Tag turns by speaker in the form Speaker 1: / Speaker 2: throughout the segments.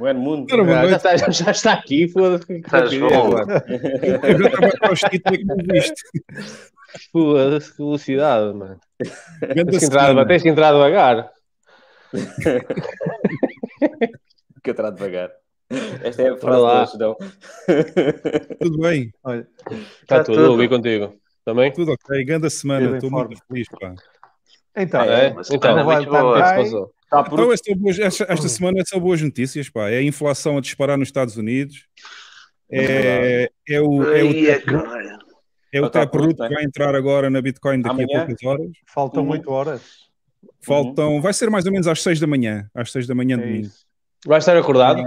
Speaker 1: O Edmundo é já, está, já está aqui, foda-se. Tá foda-se, que velocidade, mano. Tens que, entrar, tens que entrar devagar. que entrar devagar. Esta é a frase da Tudo bem? Olha, está, está tudo, tudo. e contigo? Também? Tudo ok, grande semana, estou muito
Speaker 2: feliz, pá. Então, ah, é, então. é. então, então vai, vai, vai, Tá, por... então, é esta, esta, ah. semana são boas notícias, pá. É a inflação a disparar nos Estados Unidos. É, é o. É o, é o, é, é o tá que vai entrar agora na Bitcoin daqui Amanhã? a poucas horas. Faltam uhum. 8 horas. Faltam. Vai ser mais ou menos às 6 da manhã. Às 6 da manhã é domingo. Vais estar acordado?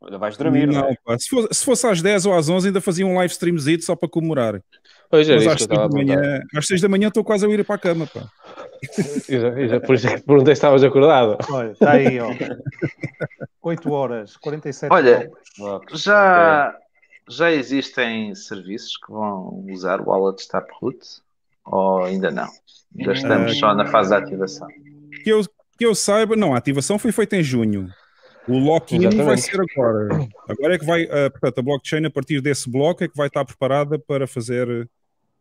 Speaker 2: Vai vais dormir, não, não é? se, fosse, se, fosse, às 10 ou às 11, ainda fazia um live streamzito só para comemorar. Pois é, Mas às, seis da manhã, às seis da manhã estou quase a ir para a cama, pá. Por isso é que perguntei se estavas acordado. Olha, está aí,
Speaker 3: ó. 8 horas, 47 Olha, horas. já,
Speaker 4: já existem serviços que vão usar wallets Taproot ou ainda não? Já estamos só na fase da ativação.
Speaker 2: Que eu, que eu saiba, não, a ativação foi feita em junho. O lock-in vai ser
Speaker 3: agora.
Speaker 2: Agora é que vai, uh, portanto, a blockchain a partir desse bloco é que vai estar preparada para fazer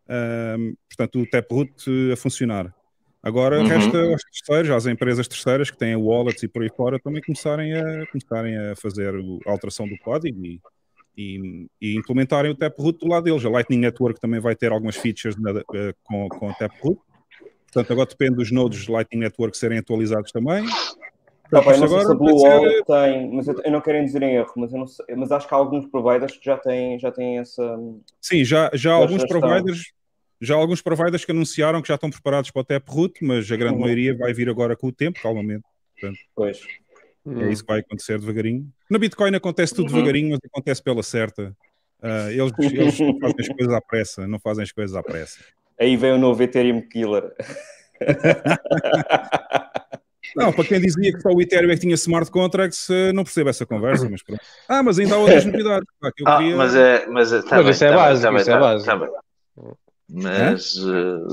Speaker 2: um, portanto, o Taproot eh, a funcionar. Agora uhum. resta aos terceiros, às empresas terceiras que têm wallets e por aí fora também começarem a, começarem a fazer a alteração do código e, e, e implementarem o Taproot do lado deles. A Lightning Network também vai ter algumas features na, eh, com, com o Taproot. Portanto, agora depende dos nodes Lightning Network serem atualizados também. Tá bem, não sei se a Blue Wallet
Speaker 1: tem, mas eu, eu, não quero dizer em erro, mas, eu não sei, mas acho que há alguns providers que já têm, já têm essa.
Speaker 2: Sim, já, já alguns providers já há alguns providers que anunciaram que já estão preparados para o taproot, mas a grande uhum. maioria vai vir agora com o tempo, calmamente. Portanto, pois. É isso que vai acontecer devagarinho. Na Bitcoin acontece tudo uhum. devagarinho, mas acontece pela certa. Uh, eles, eles fazem as coisas à pressa, não fazem as coisas à pressa. Aí vem o novo Ethereum Killer. Não, para quem dizia que só o Ethereum é que tinha smart contracts, ah, não percebo essa conversa, mas pronto. Ah, mas ainda há outras novidades. Ah, queria... mas, é, mas, é, tá mas é tá tá bem, isso é tá básico, tá bem, isso tá
Speaker 4: é mas uh,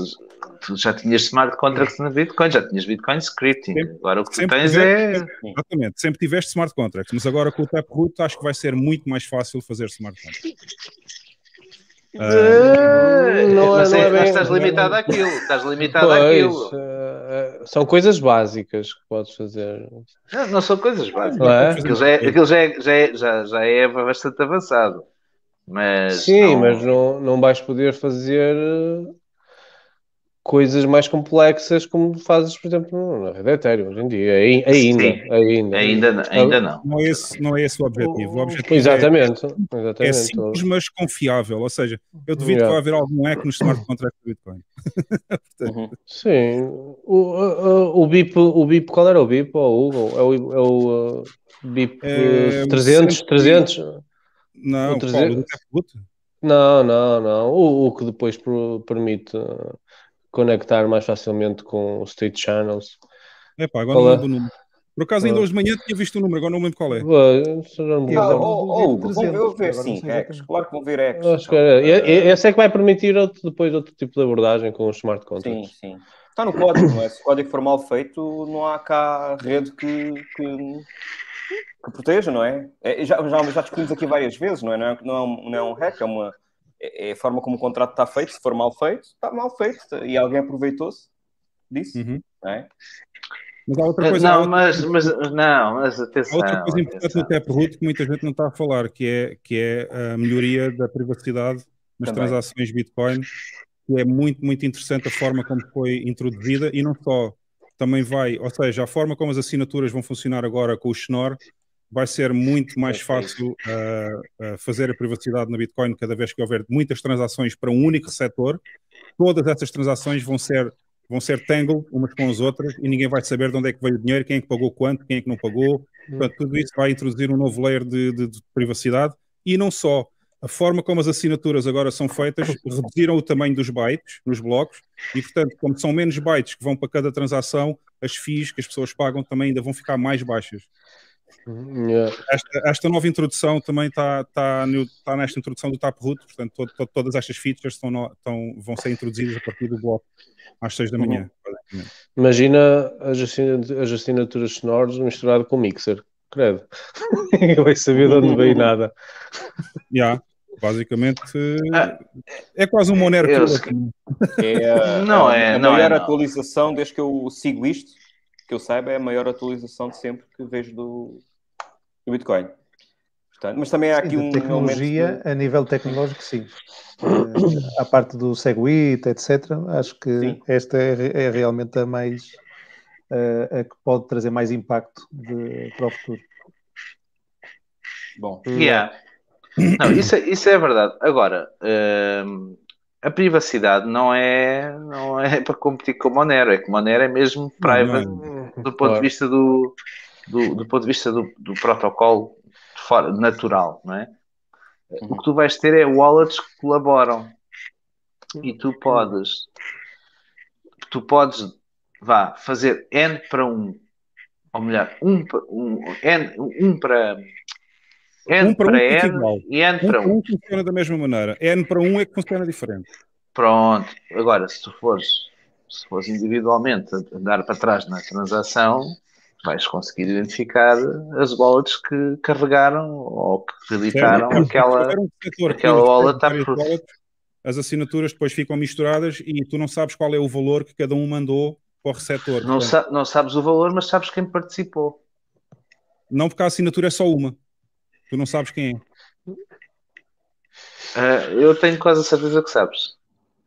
Speaker 4: já tinhas smart contracts na Bitcoin, já tinhas Bitcoin scripting. Sempre, agora o que tu tens tiveste, é.
Speaker 2: Exatamente, sempre tiveste smart contracts, mas agora com o Taproot acho que vai ser muito mais fácil fazer smart contracts.
Speaker 4: Uh, não, mas, não é, é bem, estás limitado àquilo, estás limitado pois, àquilo. Uh, são coisas
Speaker 1: básicas que podes fazer. Não,
Speaker 4: não são coisas básicas. Não é? Aquilo, já é, aquilo já, é, já, já, já é bastante avançado.
Speaker 1: Mas Sim, não... mas não, não vais poder fazer eh, coisas mais complexas como fazes, por exemplo, na rede Ethereum hoje em dia. Ainda, Sim, ainda,
Speaker 4: ainda, ainda não.
Speaker 2: Não é esse, não é esse o objetivo. O oh, objetivo é- exatamente, é, exatamente. É simples, mas confiável. Ou seja, eu duvido yeah. que vai haver algum eco nos smart contracts do Bitcoin. uhum. Sim. O, o, o, BIP, o BIP, qual era o BIP? O Google É o,
Speaker 1: é o, eh, eh, é o BIP é, 300? 300?
Speaker 2: Não, outras... Paulo
Speaker 1: é puto. Não, não, não. O, o que depois pro, permite uh, conectar mais facilmente com os state channels. É pá, agora qual não é? lembro é? o número. Por acaso, ainda ah. hoje
Speaker 2: de manhã tinha visto o número, agora não lembro qual é.
Speaker 1: Ah,
Speaker 2: ou, oh, oh, vão ver sim, X, claro que vão ver X. Acho
Speaker 1: que então. era. Ah. Esse é que vai permitir outro, depois outro tipo de abordagem com os smart contracts. Sim, sim.
Speaker 2: Está no código, não é? Se o código for mal feito, não há cá rede que, que
Speaker 1: que proteja, não é? é já, já, já, discutimos aqui várias vezes, não é? Não é, não é, um, não é um hack, é, uma, é, é a forma como o contrato está feito. Se for mal feito, está mal feito e alguém aproveitou-se disso, uhum. não é?
Speaker 2: Mas há outra eh, coisa. Não, outra...
Speaker 4: Mas, mas, não, mas atenção. Há outra coisa importante
Speaker 2: atenção. até que muita gente não está a falar, que é, que é a melhoria da privacidade nas Também. transações Bitcoin, que é muito, muito interessante a forma como foi introduzida e não só também vai, ou seja, a forma como as assinaturas vão funcionar agora com o Schnorr vai ser muito mais é fácil uh, uh, fazer a privacidade na Bitcoin cada vez que houver muitas transações para um único setor. Todas essas transações vão ser vão ser tangled umas com as outras e ninguém vai saber de onde é que veio o dinheiro, quem é que pagou quanto, quem é que não pagou. Hum. Portanto, tudo isso vai introduzir um novo layer de, de, de privacidade e não só a forma como as assinaturas agora são feitas reduziram o tamanho dos bytes nos blocos e, portanto, como são menos bytes que vão para cada transação, as FIIs que as pessoas pagam também ainda vão ficar mais baixas. Uhum, yeah. Esta, esta, nova introdução também está tá, tá, tá nesta introdução do Taproot, portanto, to, to, todas estas features estão no, estão, vão ser introduzidas a partir do bloco às 6 da manhã.
Speaker 1: Uhum. Imagina as assinaturas, sonoras misturadas com o mixer, credo. Eu vai saber de onde veio nada. Yeah.
Speaker 2: Basicamente ah, é quase um Monero. Eu, é? É, é, não é, a não é, maior não.
Speaker 1: atualização desde que eu sigo isto, que eu saiba, é a maior atualização de sempre que vejo do, do Bitcoin. Portanto, mas também há aqui um tecnologia
Speaker 3: de... a nível tecnológico, sim. Eh, a parte do Segwit, etc. Acho que sim. esta é, é, realmente a mais a, eh, a, que pode trazer mais impacto de, para o futuro. Bom. Yeah. Não, isso, é, isso
Speaker 4: é verdade. Agora, hum, a privacidade não é, não é para competir com o Monero, é que o Monero é mesmo private do ponto claro. de vista do, do, do, ponto de vista do, do protocolo fora, natural, não é? O que tu vais ter é wallets que colaboram e tu podes tu podes vá fazer n para um ou melhor um, um n um para N um para, para um N, igual. e N um para um.
Speaker 2: um funciona da mesma maneira. N para um é que funciona diferente.
Speaker 4: Pronto. Agora, se tu fores, se fores individualmente andar para trás na transação, vais conseguir identificar
Speaker 2: as wallets que carregaram ou que deletaram é, então, aquela, setor, aquela wallet. Está por... As assinaturas depois ficam misturadas e tu não sabes qual é o valor que cada um mandou para o receptor. Não, sa não sabes o valor, mas sabes quem participou. Não, porque a assinatura é só uma. Tu não sabes quem é?
Speaker 4: Uh, eu tenho quase a certeza que sabes.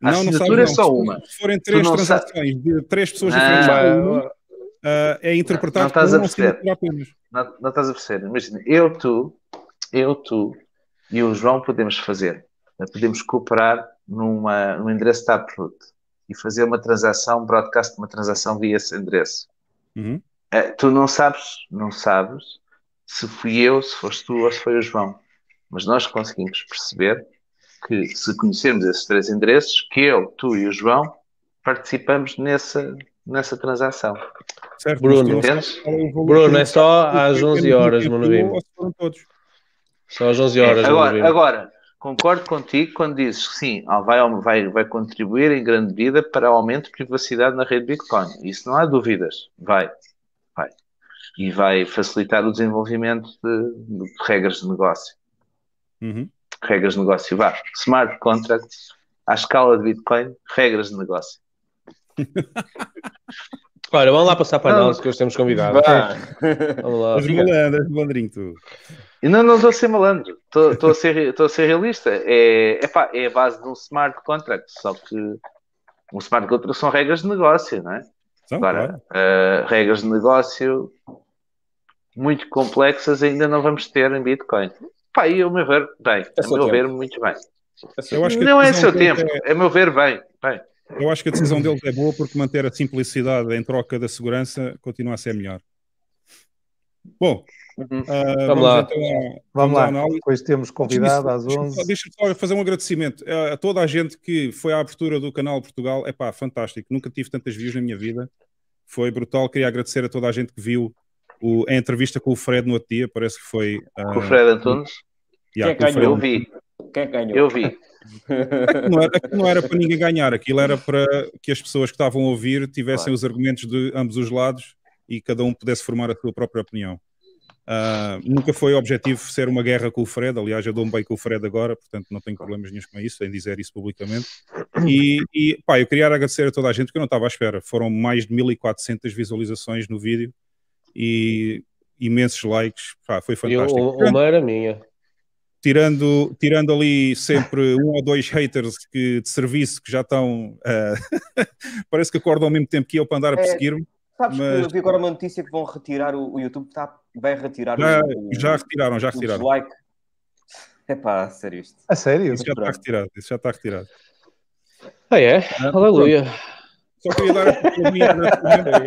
Speaker 2: A não, não sabes, é não. é só uma. Se forem três transações sabe... de três pessoas diferentes, uh, é interpretado não, estás a perceber.
Speaker 4: Não, não estás a perceber. Imagina, eu, tu, eu, tu e o João podemos fazer. Podemos cooperar numa, num endereço Taproot e fazer uma transação, um broadcast de uma transação via esse endereço. Uhum. Uh, tu não sabes, não sabes se fui eu, se foste tu ou se foi o João. Mas nós conseguimos perceber que se conhecermos esses três endereços, que eu, tu e o João participamos nessa, nessa transação. Certo, Bruno, Bruno, é só às
Speaker 2: 11 é, horas mano. Novembro.
Speaker 1: Só
Speaker 4: às 11 horas é, agora, agora, concordo contigo quando dizes que sim, ah, vai, vai, vai contribuir em grande medida para o aumento de privacidade na rede Bitcoin. Isso não há dúvidas, vai e vai facilitar o desenvolvimento de, de regras de negócio. Uhum. Regras de negócio, vá. Smart contracts à escala de Bitcoin, regras de negócio.
Speaker 1: Ora, vamos lá passar para nós que hoje temos convidado. Vá. Vamos
Speaker 4: lá. malandro
Speaker 2: malandros, malandrinho
Speaker 4: tu. Não, não estou a ser malandro, estou a, ser, estou a ser realista. É, epá, é a base de um smart contract, só que um smart contract são regras de negócio, não é? Então, Agora, claro. uh, regras de negócio muito complexas ainda não vamos ter em Bitcoin. Pá, e ao meu ver, bem, é a meu tempo. ver, muito bem. É não é seu tempo, é... a é meu ver, bem, bem.
Speaker 2: Eu acho que a decisão deles é boa porque manter a simplicidade em troca da segurança continua a ser melhor. Bom,
Speaker 3: Uhum. Uh, vamos, vamos, lá. Então, vamos, lá. Depois temos convidado às 11.
Speaker 2: Deixa-me só fazer um agradecimento a, toda a gente que foi à abertura do canal Portugal. É pá, fantástico. Nunca tive tantas views na minha vida. Foi brutal. Queria agradecer a toda a gente que viu o, a entrevista com o Fred no outro dia. Parece que foi. Uh, com o Fred Antunes? Yeah, Quem ganhou? Eu
Speaker 1: vi. Quem ganhou? Eu vi. É não era,
Speaker 2: é não era, para ninguém ganhar, aquilo era para que as pessoas que estavam a ouvir tivessem claro. os argumentos de ambos os lados e cada um pudesse formar a sua própria opinião. Uh, nunca foi objetivo ser uma guerra com o Fred, aliás, eu dou-me bem com o Fred agora, portanto não tenho problemas nenhum com isso, em dizer isso publicamente. E, e pá, eu queria agradecer a toda a gente, porque eu não estava à espera. Foram mais de 1400 visualizações no vídeo e imensos likes, pá, foi fantástico. Eu, uma era minha. Tirando, tirando ali sempre um ou dois haters que, de serviço que já estão. Uh, parece que acordam ao mesmo tempo que eu para andar a é. perseguir-me. Sabes mas... que eu vi agora uma notícia que vão retirar o, o YouTube, tá, vai retirar já, o, já retiraram, já retiraram. dislike. Epá, sério isto. A sério? Isso já está retirado, isso já está retirado. Ah, é? Ah, Aleluia. Só queria dar essa palavrinha de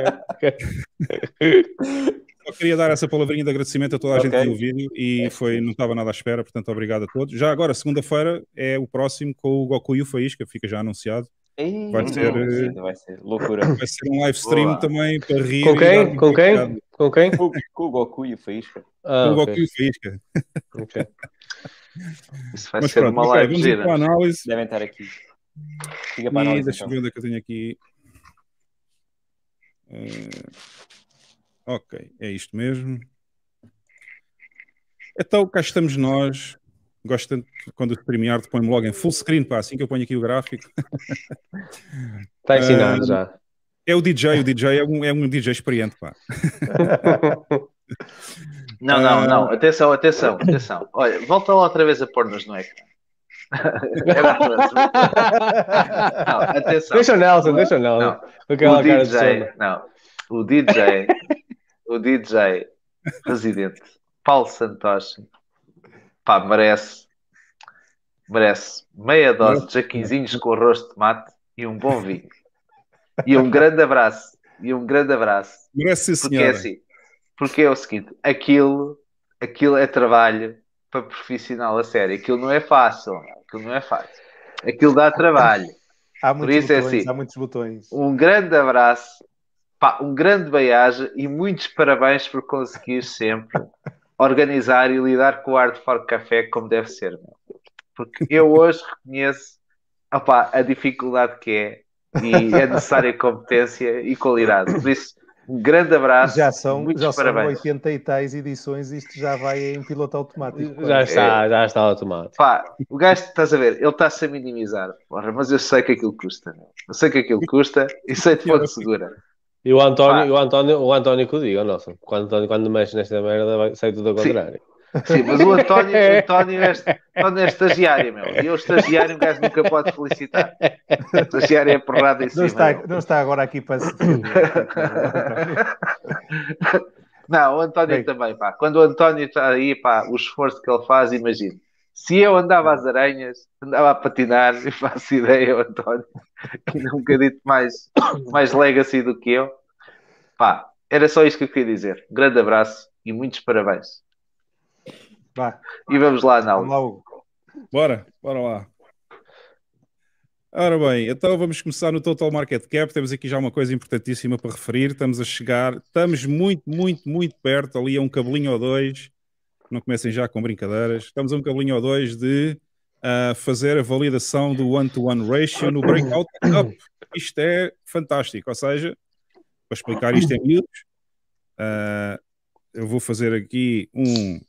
Speaker 2: agradecimento. Só queria dar essa palavrinha de agradecimento a toda a okay. gente que viu o vídeo e foi, não estava nada à espera, portanto, obrigado a todos. Já agora, segunda-feira, é o próximo com o Goku e o Faísca, fica já anunciado. Ei, vai, ser, não, eh, vai ser loucura. Vai ser um live stream Boa. também para rir. Com quem? Com quem? Complicado. Com quem? Com o Goku e o Faísca.
Speaker 3: Ah, com o Goku e o Faísca. Okay. Isso vai Mas ser pronto, uma okay, live gira. Para
Speaker 2: a análise. Devem estar aqui. Fica para a análise. Deixa eu então. ver onde é que eu tenho aqui. Uh, ok, é isto mesmo. Então cá estamos nós Gosto tanto quando o StreamYard põe-me logo em full screen, pá, assim que eu ponho aqui o gráfico. Está ensinado uh, já. É o DJ, o DJ é um, é um DJ experiente, pá. Não, não, não, ah.
Speaker 4: atenção, atenção, atenção. Olha, volta lá outra vez a pôr-nos no ecrã. É
Speaker 3: não, atenção.
Speaker 1: Deixa o Nelson, deixa o Nelson. Não, o, DJ,
Speaker 4: não, o DJ, o DJ residente, Paulo Santos. Pá, merece. Merece meia dose de jaquinzinhos com arroz de tomate e um bom vinho. E um grande abraço. E um grande abraço.
Speaker 2: Merece, sim, Porque é assim.
Speaker 4: Porque é o seguinte, aquilo, aquilo é trabalho para profissional a sério. Aquilo não é fácil. É? Aquilo não é fácil. Aquilo dá trabalho.
Speaker 3: Há muitos, Por isso é botões, é assim, há muitos botões. Um
Speaker 4: grande abraço, pá, um grande beijo e muitos parabéns por conseguir sempre organizar e lidar com o Art for Café como deve ser. Porque eu hoje reconheço opa, a dificuldade que é e é necessária competência e qualidade. Por isso, um grande abraço. Já são, já parabéns.
Speaker 3: são 80 e tais edições, isto já vai em piloto automático. Já está,
Speaker 4: já está automático. Pá, o gajo, estás a ver, ele está-se a minimizar, porra, mas eu sei que aquilo custa. Meu. Eu sei que aquilo custa e
Speaker 1: sei de fonte segura. E o António, o António, o António que o diga, nossa, quando, quando mexe nesta merda vai, sai tudo ao contrário. Sim, Sim mas o António, o
Speaker 4: António, é, António é estagiário,
Speaker 1: meu. E o estagiário, o gajo nunca pode felicitar. O
Speaker 4: estagiário é porrada em cima. Não está,
Speaker 3: não está agora aqui para se. Né? não, o António Bem.
Speaker 4: também, pá. Quando o António está aí, pá, o esforço que ele faz, imagino. Se eu andava às aranhas, andava a patinar, e faço ideia, António, que é dito mais, mais legacy do que eu. Pá, era só isso que eu queria dizer. grande abraço e muitos parabéns. Vá. E vamos lá, Naldo. Vamos
Speaker 2: lá, Bora, bora lá. Ora bem, então vamos começar no Total Market Cap. Temos aqui já uma coisa importantíssima para referir. Estamos a chegar, estamos muito, muito, muito perto, ali a um cabelinho ou dois não comecem já com brincadeiras. Estamos a um cabelinho ou dois de uh, fazer a validação do one-to-one -one ratio no breakout Isto é fantástico, ou seja, para explicar isto em miúdos, uh, eu vou fazer aqui um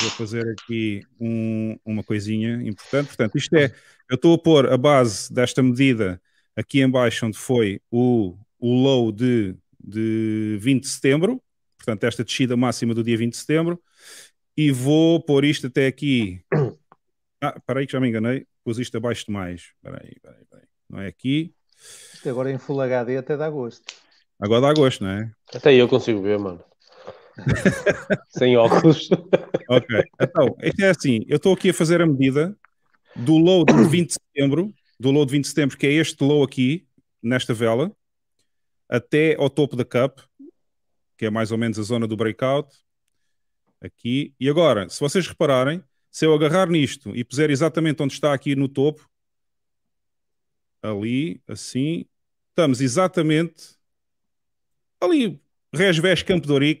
Speaker 2: vou fazer aqui um, uma coisinha importante. Portanto, isto é, eu estou a pôr a base desta medida aqui em baixo onde foi o, o low de, de 20 de setembro, portanto, esta descida máxima do dia 20 de setembro, e vou pôr isto até aqui. Ah, peraí que já me enganei, pus isto abaixo de mais. Peraí, peraí, peraí. Não é aqui. Isto agora é em
Speaker 3: Full HD até dá gosto.
Speaker 2: Agora dá gosto, não é? Até eu consigo ver, mano. Sem óculos. ok, então, isto é assim, eu estou aqui a fazer a medida do low de 20 de setembro, do low de 20 de setembro, que é este low aqui, nesta vela, até ao topo da cup, que é mais ou menos a zona do breakout. Aqui. E agora, se vocês repararem, se eu agarrar nisto e puser exatamente onde está aqui no topo, ali, assim, estamos exatamente ali, resvés Campo de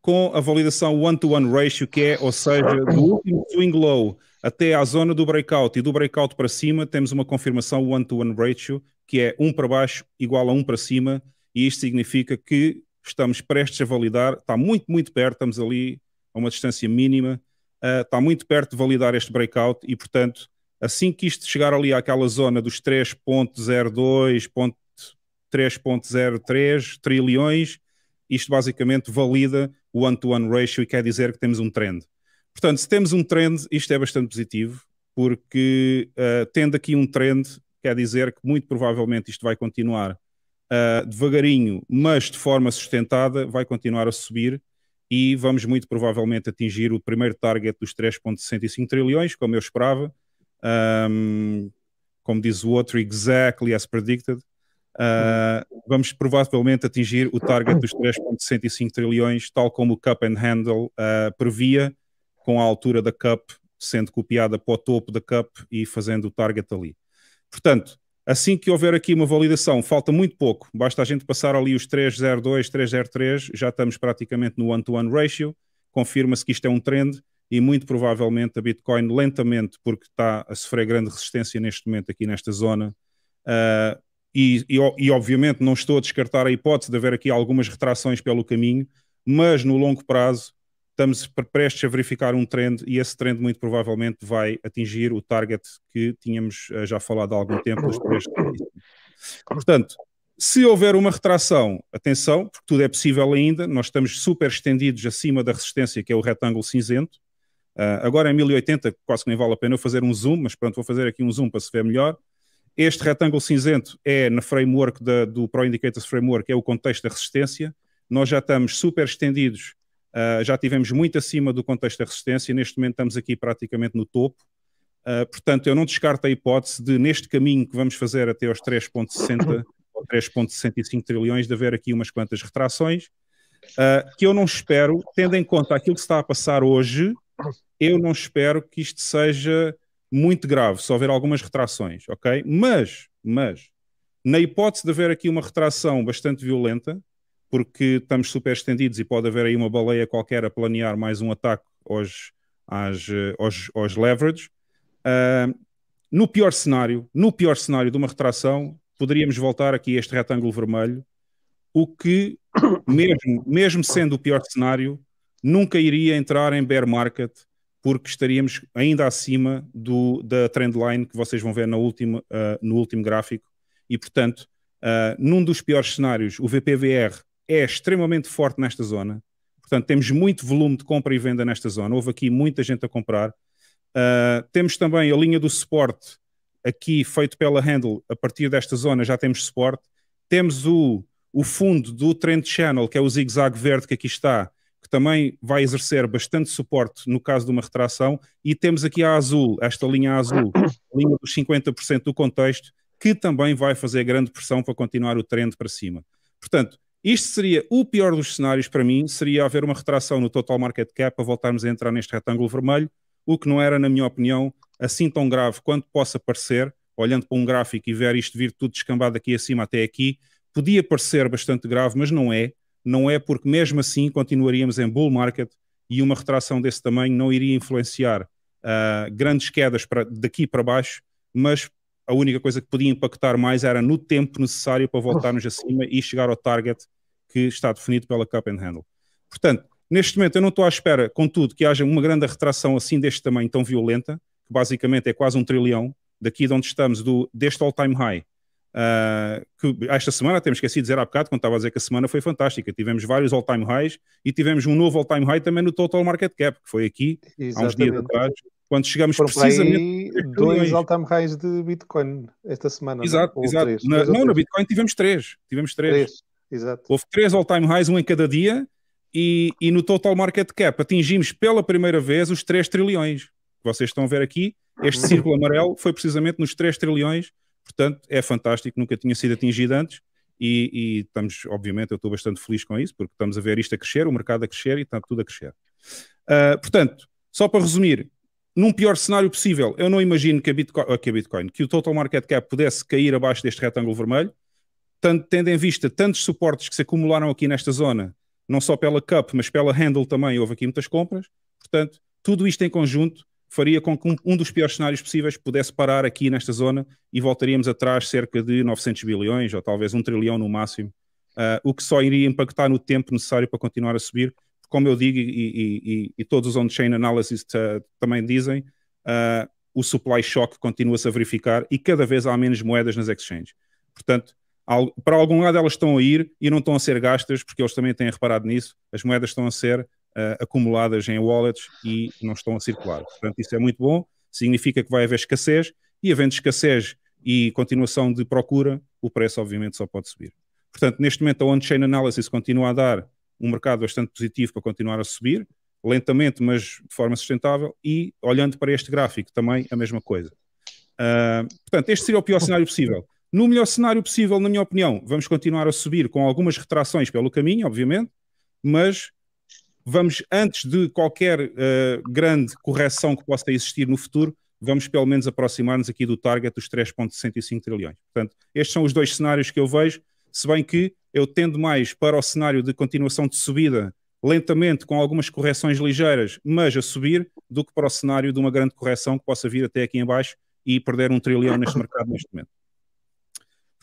Speaker 2: com a validação one-to-one -one ratio, que é, ou seja, do último swing low até à zona do breakout e do breakout para cima, temos uma confirmação one-to-one -one ratio, que é 1 um para baixo igual a 1 um para cima, e isto significa que estamos prestes a validar, está muito, muito perto, estamos ali a uma distância mínima, uh, está muito perto de validar este breakout e, portanto, assim que isto chegar ali àquela zona dos 3.02, 3.03 trilhões, isto basicamente valida o one-to-one -one ratio e quer dizer que temos um trend. Portanto, se temos um trend, isto é bastante positivo, porque uh, tendo aqui um trend, quer dizer que muito provavelmente isto vai continuar uh, devagarinho, mas de forma sustentada, vai continuar a subir e vamos muito provavelmente atingir o primeiro target dos 3,65 trilhões, como eu esperava. Um, como diz o outro, exactly as predicted. Uh, vamos provavelmente atingir o target dos 3,65 trilhões, tal como o Cup and Handle uh, previa, com a altura da Cup sendo copiada para o topo da Cup e fazendo o target ali. Portanto, Assim que houver aqui uma validação, falta muito pouco, basta a gente passar ali os 302, 303, já estamos praticamente no one-to-one -one ratio, confirma-se que isto é um trend e muito provavelmente a Bitcoin lentamente, porque está a sofrer grande resistência neste momento aqui nesta zona, uh, e, e, e obviamente não estou a descartar a hipótese de haver aqui algumas retrações pelo caminho, mas no longo prazo estamos prestes a verificar um trend e esse trend muito provavelmente vai atingir o target que tínhamos eh, já falado há algum tempo. Portanto, se houver uma retração, atenção, porque tudo é possível ainda, nós estamos super estendidos acima da resistência que é o retângulo cinzento. Uh, agora em 1080 quase que nem vale a pena eu fazer um zoom, mas pronto, vou fazer aqui um zoom para se ver melhor. Este retângulo cinzento é no framework da, do Pro Indicators Framework, é o contexto da resistência. Nós já estamos super estendidos Uh, já tivemos muito acima do contexto da resistência e neste momento estamos aqui praticamente no topo. Uh, portanto, eu não descarto a hipótese de, neste caminho que vamos fazer até aos 3,60 ou 3,65 trilhões, de haver aqui umas quantas retrações, uh, que eu não espero, tendo em conta aquilo que está a passar hoje, eu não espero que isto seja muito grave, só haver algumas retrações, ok? Mas, mas, na hipótese de haver aqui uma retração bastante violenta, porque estamos super estendidos e pode haver aí uma baleia qualquer a planear mais um ataque aos, às, eh, aos, aos leverage. Uh, no pior cenário, no pior cenário de uma retração, poderíamos voltar aqui a este retângulo vermelho, o que, mesmo, mesmo sendo o pior cenário, nunca iria entrar em bear market, porque estaríamos ainda acima do, da trendline que vocês vão ver na última, uh, no último gráfico, e portanto, uh, num dos piores cenários, o VPVR é extremamente forte nesta zona. Portanto, temos muito volume de compra e venda nesta zona. Houve aqui muita gente a comprar. Uh, temos também a linha do suporte aqui feito pela Handle. A partir desta zona já temos suporte. Temos o, o fundo do Trend Channel, que é o zigue-zague verde que aqui está, que também vai exercer bastante suporte no caso de uma retração. E temos aqui a azul, esta linha azul, a linha dos 50% do contexto, que também vai fazer grande pressão para continuar o trend para cima. Portanto, isto seria o pior dos cenários para mim, seria haver uma retração no total market cap para voltarmos a entrar neste retângulo vermelho, o que não era, na minha opinião, assim tão grave quanto possa parecer, olhando para um gráfico e ver isto vir tudo descambado aqui acima até aqui, podia parecer bastante grave, mas não é. Não é porque mesmo assim continuaríamos em bull market e uma retração desse tamanho não iria influenciar uh, grandes quedas para, daqui para baixo, mas a única coisa que podia impactar mais era no tempo necessário para voltarmos acima e chegar ao target que está definido pela Cup and Handle. Portanto, neste momento eu não estou à espera, contudo, que haja uma grande retração assim deste tamanho tão violenta, que basicamente é quase um trilhão, daqui de onde estamos, do, deste all-time high. Uh, que esta semana, temos esquecido de dizer há bocado, quando estava a dizer que a semana foi fantástica, tivemos vários all-time highs e tivemos um novo all-time high também no total market cap, que foi aqui Exatamente. há uns dias atrás, quando chegamos Por precisamente... dois
Speaker 3: all-time highs de Bitcoin esta semana. É? Exato, não? exato. Na, não, na
Speaker 2: Bitcoin tivemos três, tivemos três. três. Exato. Houve três all-time highs, um em cada dia, e, e, no total market cap atingimos pela primeira vez os 3 trilhões. Vocês estão a ver aqui, este uhum. círculo amarelo foi precisamente nos 3 trilhões, portanto é fantástico, nunca tinha sido atingido antes. E, e, estamos, obviamente, eu estou bastante feliz com isso, porque estamos a ver isto a crescer, o mercado a crescer e está tudo a crescer. Uh, portanto, só para resumir, num pior cenário possível, eu não imagino que a Bitcoin, que, a Bitcoin, que o total market cap pudesse cair abaixo deste retângulo vermelho, Portanto, tendo em vista tantos suportes que se acumularam aqui nesta zona, não só pela Cup, mas pela Handle também, houve aqui muitas compras. Portanto, tudo isto em conjunto faria com que um, um dos piores cenários possíveis pudesse parar aqui nesta zona e voltaríamos atrás cerca de 900 bilhões ou talvez um trilhão no máximo, uh, o que só iria impactar no tempo necessário para continuar a subir. Como eu digo e, e, e, e todos os on-chain analysis ah, também dizem, uh, o supply shock continua-se a verificar e cada vez há menos moedas nas exchanges. Portanto, para algum lado elas estão a ir e não estão a ser gastas, porque eles também têm reparado nisso, as moedas estão a ser uh, acumuladas em wallets e não estão a circular. Portanto, isso é muito bom, significa que vai haver escassez, e havendo escassez e continuação de procura, o preço obviamente só pode subir. Portanto, neste momento a on-chain analysis continua a dar um mercado bastante positivo para continuar a subir, lentamente, mas de forma sustentável, e olhando para este gráfico também a mesma coisa. Uh, portanto, este seria o pior cenário possível. No melhor cenário possível, na minha opinião, vamos continuar a subir com algumas retrações pelo caminho, obviamente, mas vamos, antes de qualquer uh, grande correção que possa existir no futuro, vamos pelo menos aproximar-nos aqui do target dos 3,65 trilhões. Portanto, estes são os dois cenários que eu vejo, se bem que eu tendo mais para o cenário de continuação de subida lentamente, com algumas correções ligeiras, mas a subir, do que para o cenário de uma grande correção que possa vir até aqui em baixo e perder um trilhão neste mercado neste momento.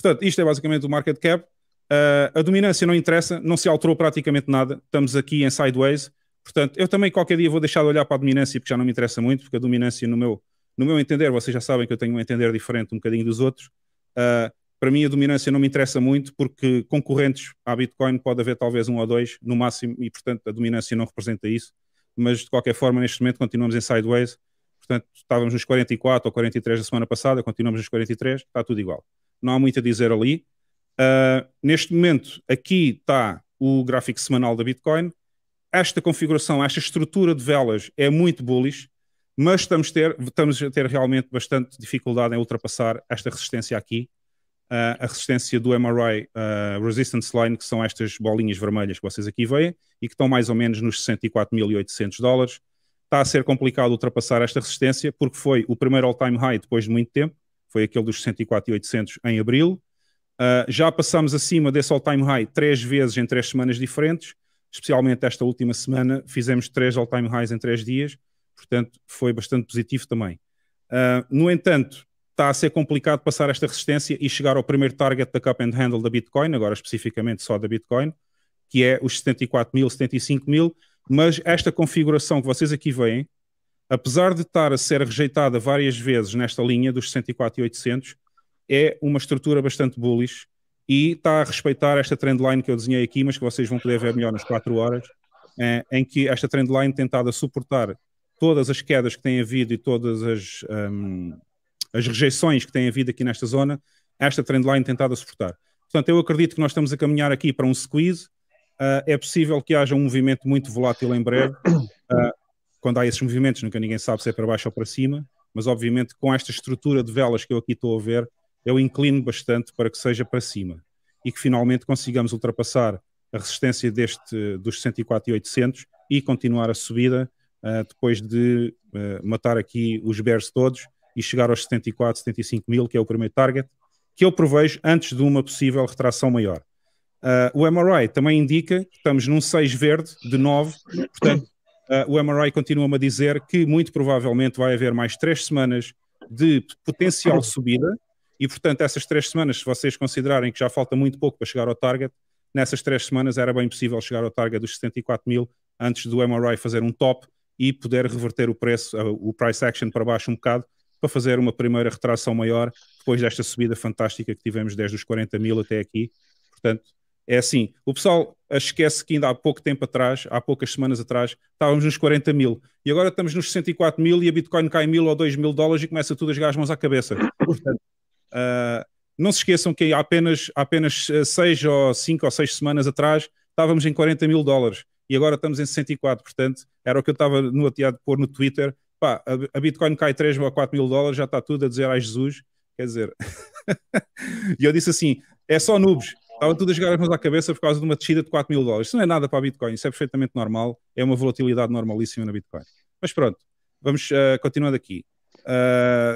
Speaker 2: Portanto, isto é basicamente o market cap. Uh, a dominância não interessa, não se alterou praticamente nada. Estamos aqui em sideways. Portanto, eu também qualquer dia vou deixar de olhar para a dominância porque já não me interessa muito, porque a dominância, no meu, no meu entender, vocês já sabem que eu tenho um entender diferente um bocadinho dos outros. Uh, para mim, a dominância não me interessa muito porque concorrentes à Bitcoin pode haver talvez um ou dois no máximo e, portanto, a dominância não representa isso. Mas de qualquer forma, neste momento, continuamos em sideways. Portanto, estávamos nos 44 ou 43 da semana passada, continuamos nos 43, está tudo igual não há muito a dizer ali. Uh, neste momento, aqui está o gráfico semanal da Bitcoin. Esta configuração, esta estrutura de velas é muito bullish, mas estamos, ter, estamos a ter realmente bastante dificuldade em ultrapassar esta resistência aqui, uh, a resistência do MRI uh, ah, Resistance Line, que são estas bolinhas vermelhas que vocês aqui veem e que estão mais ou menos nos 64.800 dólares. Está a ser complicado ultrapassar esta resistência porque foi o primeiro all-time high depois de muito tempo foi aquele dos 64,800 em abril. Uh, já passamos acima desse all-time high três vezes em três semanas diferentes, especialmente esta última semana fizemos três all-time highs em três dias, portanto foi bastante positivo também. Uh, no entanto, está a ser complicado passar esta resistência e chegar ao primeiro target da cup and handle da Bitcoin, agora especificamente só da Bitcoin, que é os 74 mil, 75 mil, mas esta configuração que vocês aqui veem apesar de estar a ser rejeitada várias vezes nesta linha dos 64 e 800, é uma estrutura bastante bullish e está a respeitar esta trendline que eu desenhei aqui, mas que vocês vão poder ver melhor nas 4 horas, é, em que esta trendline tentada a suportar todas as quedas que tem havido e todas as, um, as rejeições que tem havido aqui nesta zona, esta trendline tentada a suportar. Portanto, eu acredito que nós estamos a caminhar aqui para um squeeze, Uh, é possível que haja um movimento muito volátil em breve. Uh, quando há esses movimentos, nunca ninguém sabe se é para baixo ou para cima, mas obviamente com esta estrutura de velas que eu aqui estou a ver, eu inclino bastante para que seja para cima e que finalmente consigamos ultrapassar a resistência deste dos 104 e 800 e continuar a subida uh, depois de uh, matar aqui os bears todos e chegar aos 74, 75 mil, que é o primeiro target, que eu prevejo antes de uma possível retração maior. Uh, o MRI também indica que estamos num 6 verde de 9, portanto Uh, o MRI continua-me a dizer que muito provavelmente vai haver mais três semanas de potencial subida e, portanto, essas três semanas, se vocês considerarem que já falta muito pouco para chegar ao target, nessas três semanas era bem possível chegar ao target dos 74 mil antes do MRI fazer um top e poder reverter o preço, ah, o price action para baixo um bocado, para fazer uma primeira retração maior depois desta subida fantástica que tivemos desde os 40 mil até aqui. Portanto, é assim, o pessoal ah, esquece que ainda há pouco tempo atrás, há poucas semanas atrás, estávamos nos 40 mil e agora estamos nos 64 mil e a Bitcoin cai mil ou dois mil dólares e começa tudo a jogar as mãos à cabeça. Portanto, uh, não se esqueçam que há apenas, há apenas ah, seis ou cinco ou seis semanas atrás estávamos em 40 mil dólares e agora estamos em 64. Portanto, era o que eu estava no ateado de pôr no Twitter. Pá, a, Bitcoin cai 3 ou 4 mil dólares, já está tudo a dizer ai Jesus. Quer dizer, e eu disse assim: é só noobs. Estava tudo a jogar as mãos à cabeça por causa de uma descida de 4 mil dólares. Isso não é nada para a Bitcoin, isso é perfeitamente normal, é uma volatilidade normalíssima na Bitcoin. Mas pronto, vamos uh, eh, continuando aqui. Uh,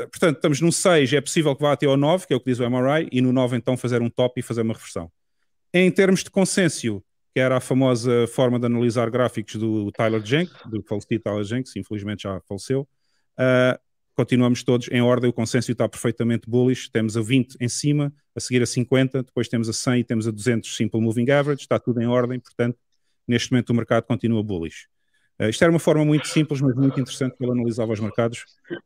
Speaker 2: eh, portanto, estamos no 6, é possível que vá até ao 9, que é o que diz o MRI, e no 9 então fazer um top e fazer uma reversão. Em termos de consenso, que era a famosa forma de analisar gráficos do Tyler Jenks, do falecido Tyler Jenks, infelizmente já faleceu, uh, continuamos todos em ordem, o consenso está perfeitamente bullish, temos a 20 em cima, a seguir a 50, depois temos a 100 e temos a 200 simple moving average, está tudo em ordem, portanto, neste momento o mercado continua bullish. Uh, isto era uma forma muito simples, mas muito interessante que ele analisava os mercados,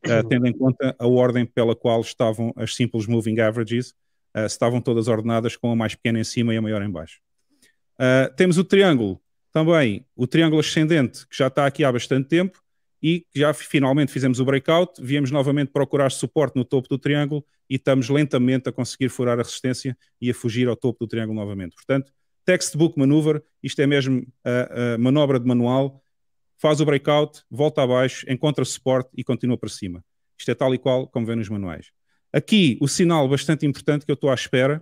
Speaker 2: uh, tendo em conta a ordem pela qual estavam as simples moving averages, uh, estavam todas ordenadas com a mais pequena em cima e a maior em baixo. temos o triângulo, também o triângulo ascendente, que já está aqui há bastante tempo, e já finalmente fizemos o breakout, viemos novamente procurar suporte no topo do triângulo e estamos lentamente a conseguir furar a resistência e a fugir ao topo do triângulo novamente. Portanto, textbook maneuver, isto é mesmo a, a manobra de manual, faz o breakout, volta abaixo, encontra suporte e continua para cima. Isto é tal e qual como vê nos manuais. Aqui, o sinal bastante importante que eu estou à espera,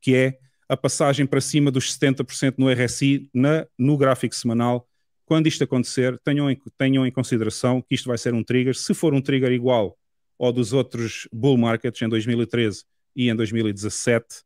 Speaker 2: que é a passagem para cima dos 70% no RSI na, no gráfico semanal, quando isto acontecer, tenham em, tenham em consideração que isto vai ser um trigger. Se for um trigger igual ao dos outros bull markets em 2013 e em 2017, uh,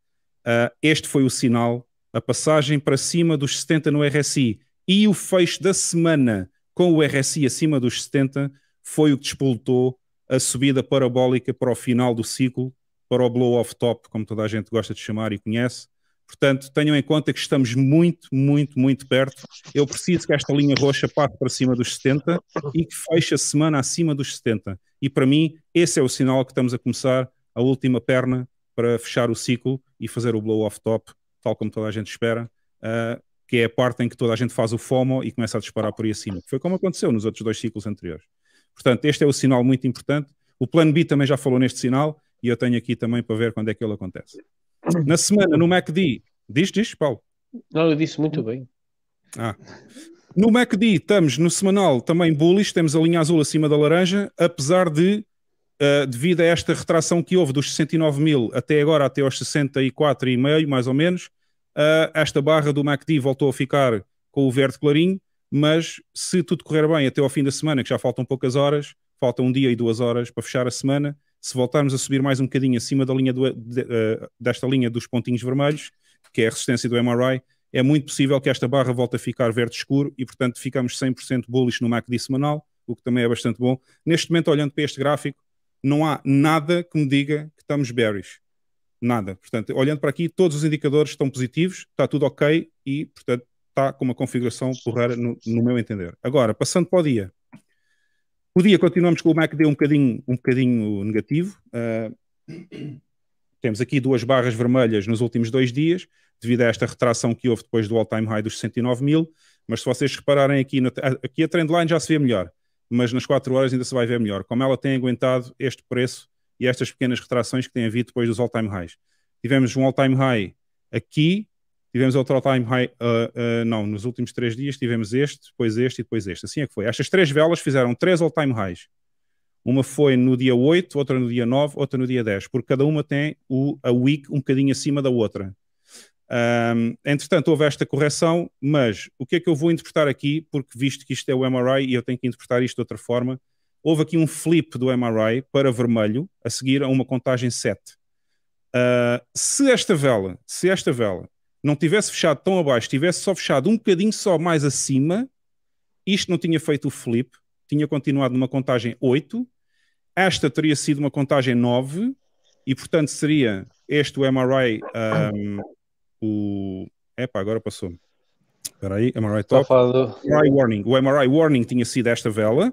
Speaker 2: ah, este foi o sinal, a passagem para cima dos 70 no RSI e o fecho da semana com o RSI acima dos 70 foi o que despoltou a subida parabólica para o final do ciclo, para o blow-off top, como toda a gente gosta de chamar e conhece, Portanto, tenham em conta que estamos muito, muito, muito perto. Eu preciso que esta linha roxa passe para cima dos 70 e que feche a semana acima dos 70. E para mim, esse é o sinal que estamos a começar a última perna para fechar o ciclo e fazer o blow-off top, tal como toda a gente espera, uh, que é a parte em que toda a gente faz o FOMO e começa a disparar por aí acima. Foi como aconteceu nos outros dois ciclos anteriores. Portanto, este é o sinal muito importante. O plano B também já falou neste sinal e eu tenho aqui também para ver quando é que ele acontece. Na semana, no MacD, diz, diz, Paulo. Não, eu disse muito bem. Ah. No MacD estamos no semanal também bullish, temos a linha azul acima da laranja, apesar de, uh, devido a esta retração que houve dos 69 mil até agora, até aos 64,5 mais ou menos, uh, esta barra do MACD voltou a ficar com o verde clarinho, mas se tudo correr bem até ao fim da semana, que já faltam poucas horas, faltam um dia e duas horas para fechar a semana, se voltarmos a subir mais um bocadinho acima da linha do, de, eh, desta linha dos pontinhos vermelhos, que é a resistência do MRI, é muito possível que esta barra volte a ficar verde escuro e, portanto, ficamos 100% bullish no MACD semanal, o que também é bastante bom. Neste momento, olhando para este gráfico, não há nada que me diga que estamos bearish. Nada. Portanto, olhando para aqui, todos os indicadores estão positivos, está tudo ok e, portanto, está com uma configuração porreira, no, no meu entender. Agora, passando para o dia, o dia continuamos com o MACD um bocadinho, um bocadinho negativo. Uh, temos aqui duas barras vermelhas nos últimos dois dias, devido a esta retração que houve depois do all-time high dos 69 mil. Mas se vocês repararem aqui, ah, aqui a trendline já se vê melhor, mas nas 4 horas ainda se vai ver melhor. Como ela tem aguentado este preço e estas pequenas retrações que tem havido depois dos all-time highs. Tivemos um all-time high aqui, tivemos outro all-time high, uh, uh, não, nos últimos três dias tivemos este, depois este e depois este. Assim é que foi. Estas três velas fizeram três all-time highs. Uma foi no dia 8, outra no dia 9, outra no dia 10, porque cada uma tem o, a week um bocadinho acima da outra. Um, entretanto, houve esta correção, mas o que é que eu vou interpretar aqui, porque visto que isto é o MRI e eu tenho que interpretar isto de outra forma, houve aqui um flip do MRI para vermelho, a seguir a uma contagem 7. Uh, ah, se esta vela, se esta vela não tivesse fechado tão abaixo, tivesse só fechado um bocadinho só mais acima, isto não tinha feito o flip, tinha continuado numa contagem 8, esta teria sido uma contagem 9, e portanto seria este o MRI, um, o... Epá, agora passou-me. Espera aí, MRI top. Tá MRI warning. O MRI warning tinha sido esta vela,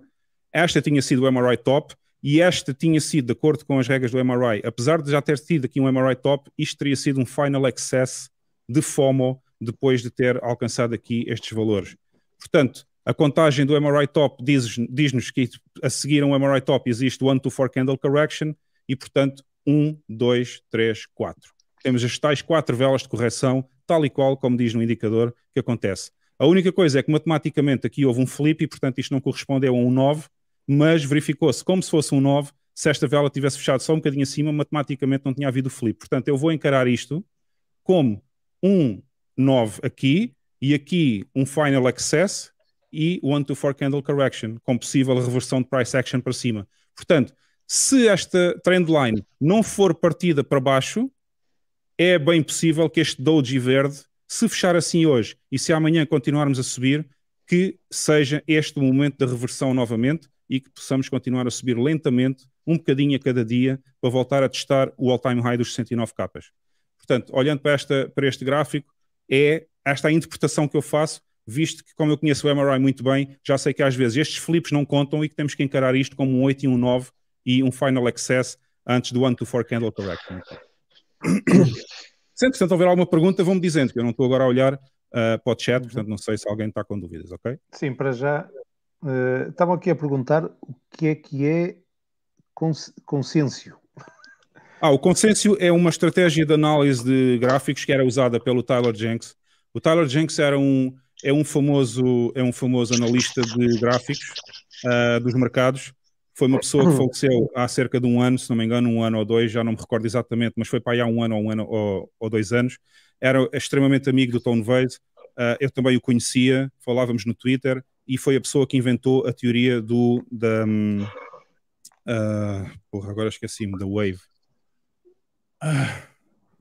Speaker 2: esta tinha sido o MRI top, e esta tinha sido, de acordo com as regras do MRI, apesar de já ter sido aqui um MRI top, isto teria sido um final excess de FOMO depois de ter alcançado aqui estes valores. Portanto, a contagem do MRI Top diz-nos diz que a seguir a um MRI Top existe o 1 to 4 candle correction e, portanto, 1, 2, 3, 4. Temos as tais quatro velas de correção, tal e qual como diz no indicador que acontece. A única coisa é que matematicamente aqui houve um flip e, portanto, isto não correspondeu a um 9, mas verificou-se como se fosse um 9. Se esta vela tivesse fechado só um bocadinho acima, matematicamente não tinha havido flip. Portanto, eu vou encarar isto como um 9 aqui e aqui um Final Access e One to Four Candle Correction, com possível reversão de price action para cima. Portanto, se esta trendline não for partida para baixo, é bem possível que este doji verde, se fechar assim hoje e se amanhã continuarmos a subir, que seja este o momento da reversão novamente e que possamos continuar a subir lentamente, um bocadinho a cada dia, para voltar a testar o all-time high dos 69 capas. Portanto, olhando para, esta, para este gráfico, é esta a interpretação que eu faço, visto que, como eu conheço o MRI muito bem, já sei que às vezes estes flips não contam e que temos que encarar isto como um 8 e um 9 e um final excess antes do 1 to 4 candle correction. Se, entretanto, houver alguma pergunta, vão-me dizendo, que eu não estou agora a olhar uh, para o chat, uhum. portanto, não sei se alguém está com dúvidas, ok? Sim, para já.
Speaker 3: Uh, estavam aqui a perguntar o que é que é consciência.
Speaker 2: Ah, o consenso é uma estratégia de análise de gráficos que era usada pelo Tyler Jenks. O Tyler Jenks era um, é, um famoso, é um famoso analista de gráficos uh, dos mercados. Foi uma pessoa que uhum. faleceu há cerca de um ano, se não me engano, um ano ou dois, já não me recordo exatamente, mas foi para aí há um ano ou um ano ou, ou dois anos. Era extremamente amigo do Tom Vase. Uh, eu também o conhecia, falávamos no Twitter, e foi a pessoa que inventou a teoria do. Da, um, uh, ah, porra, agora esqueci-me, da Wave ah,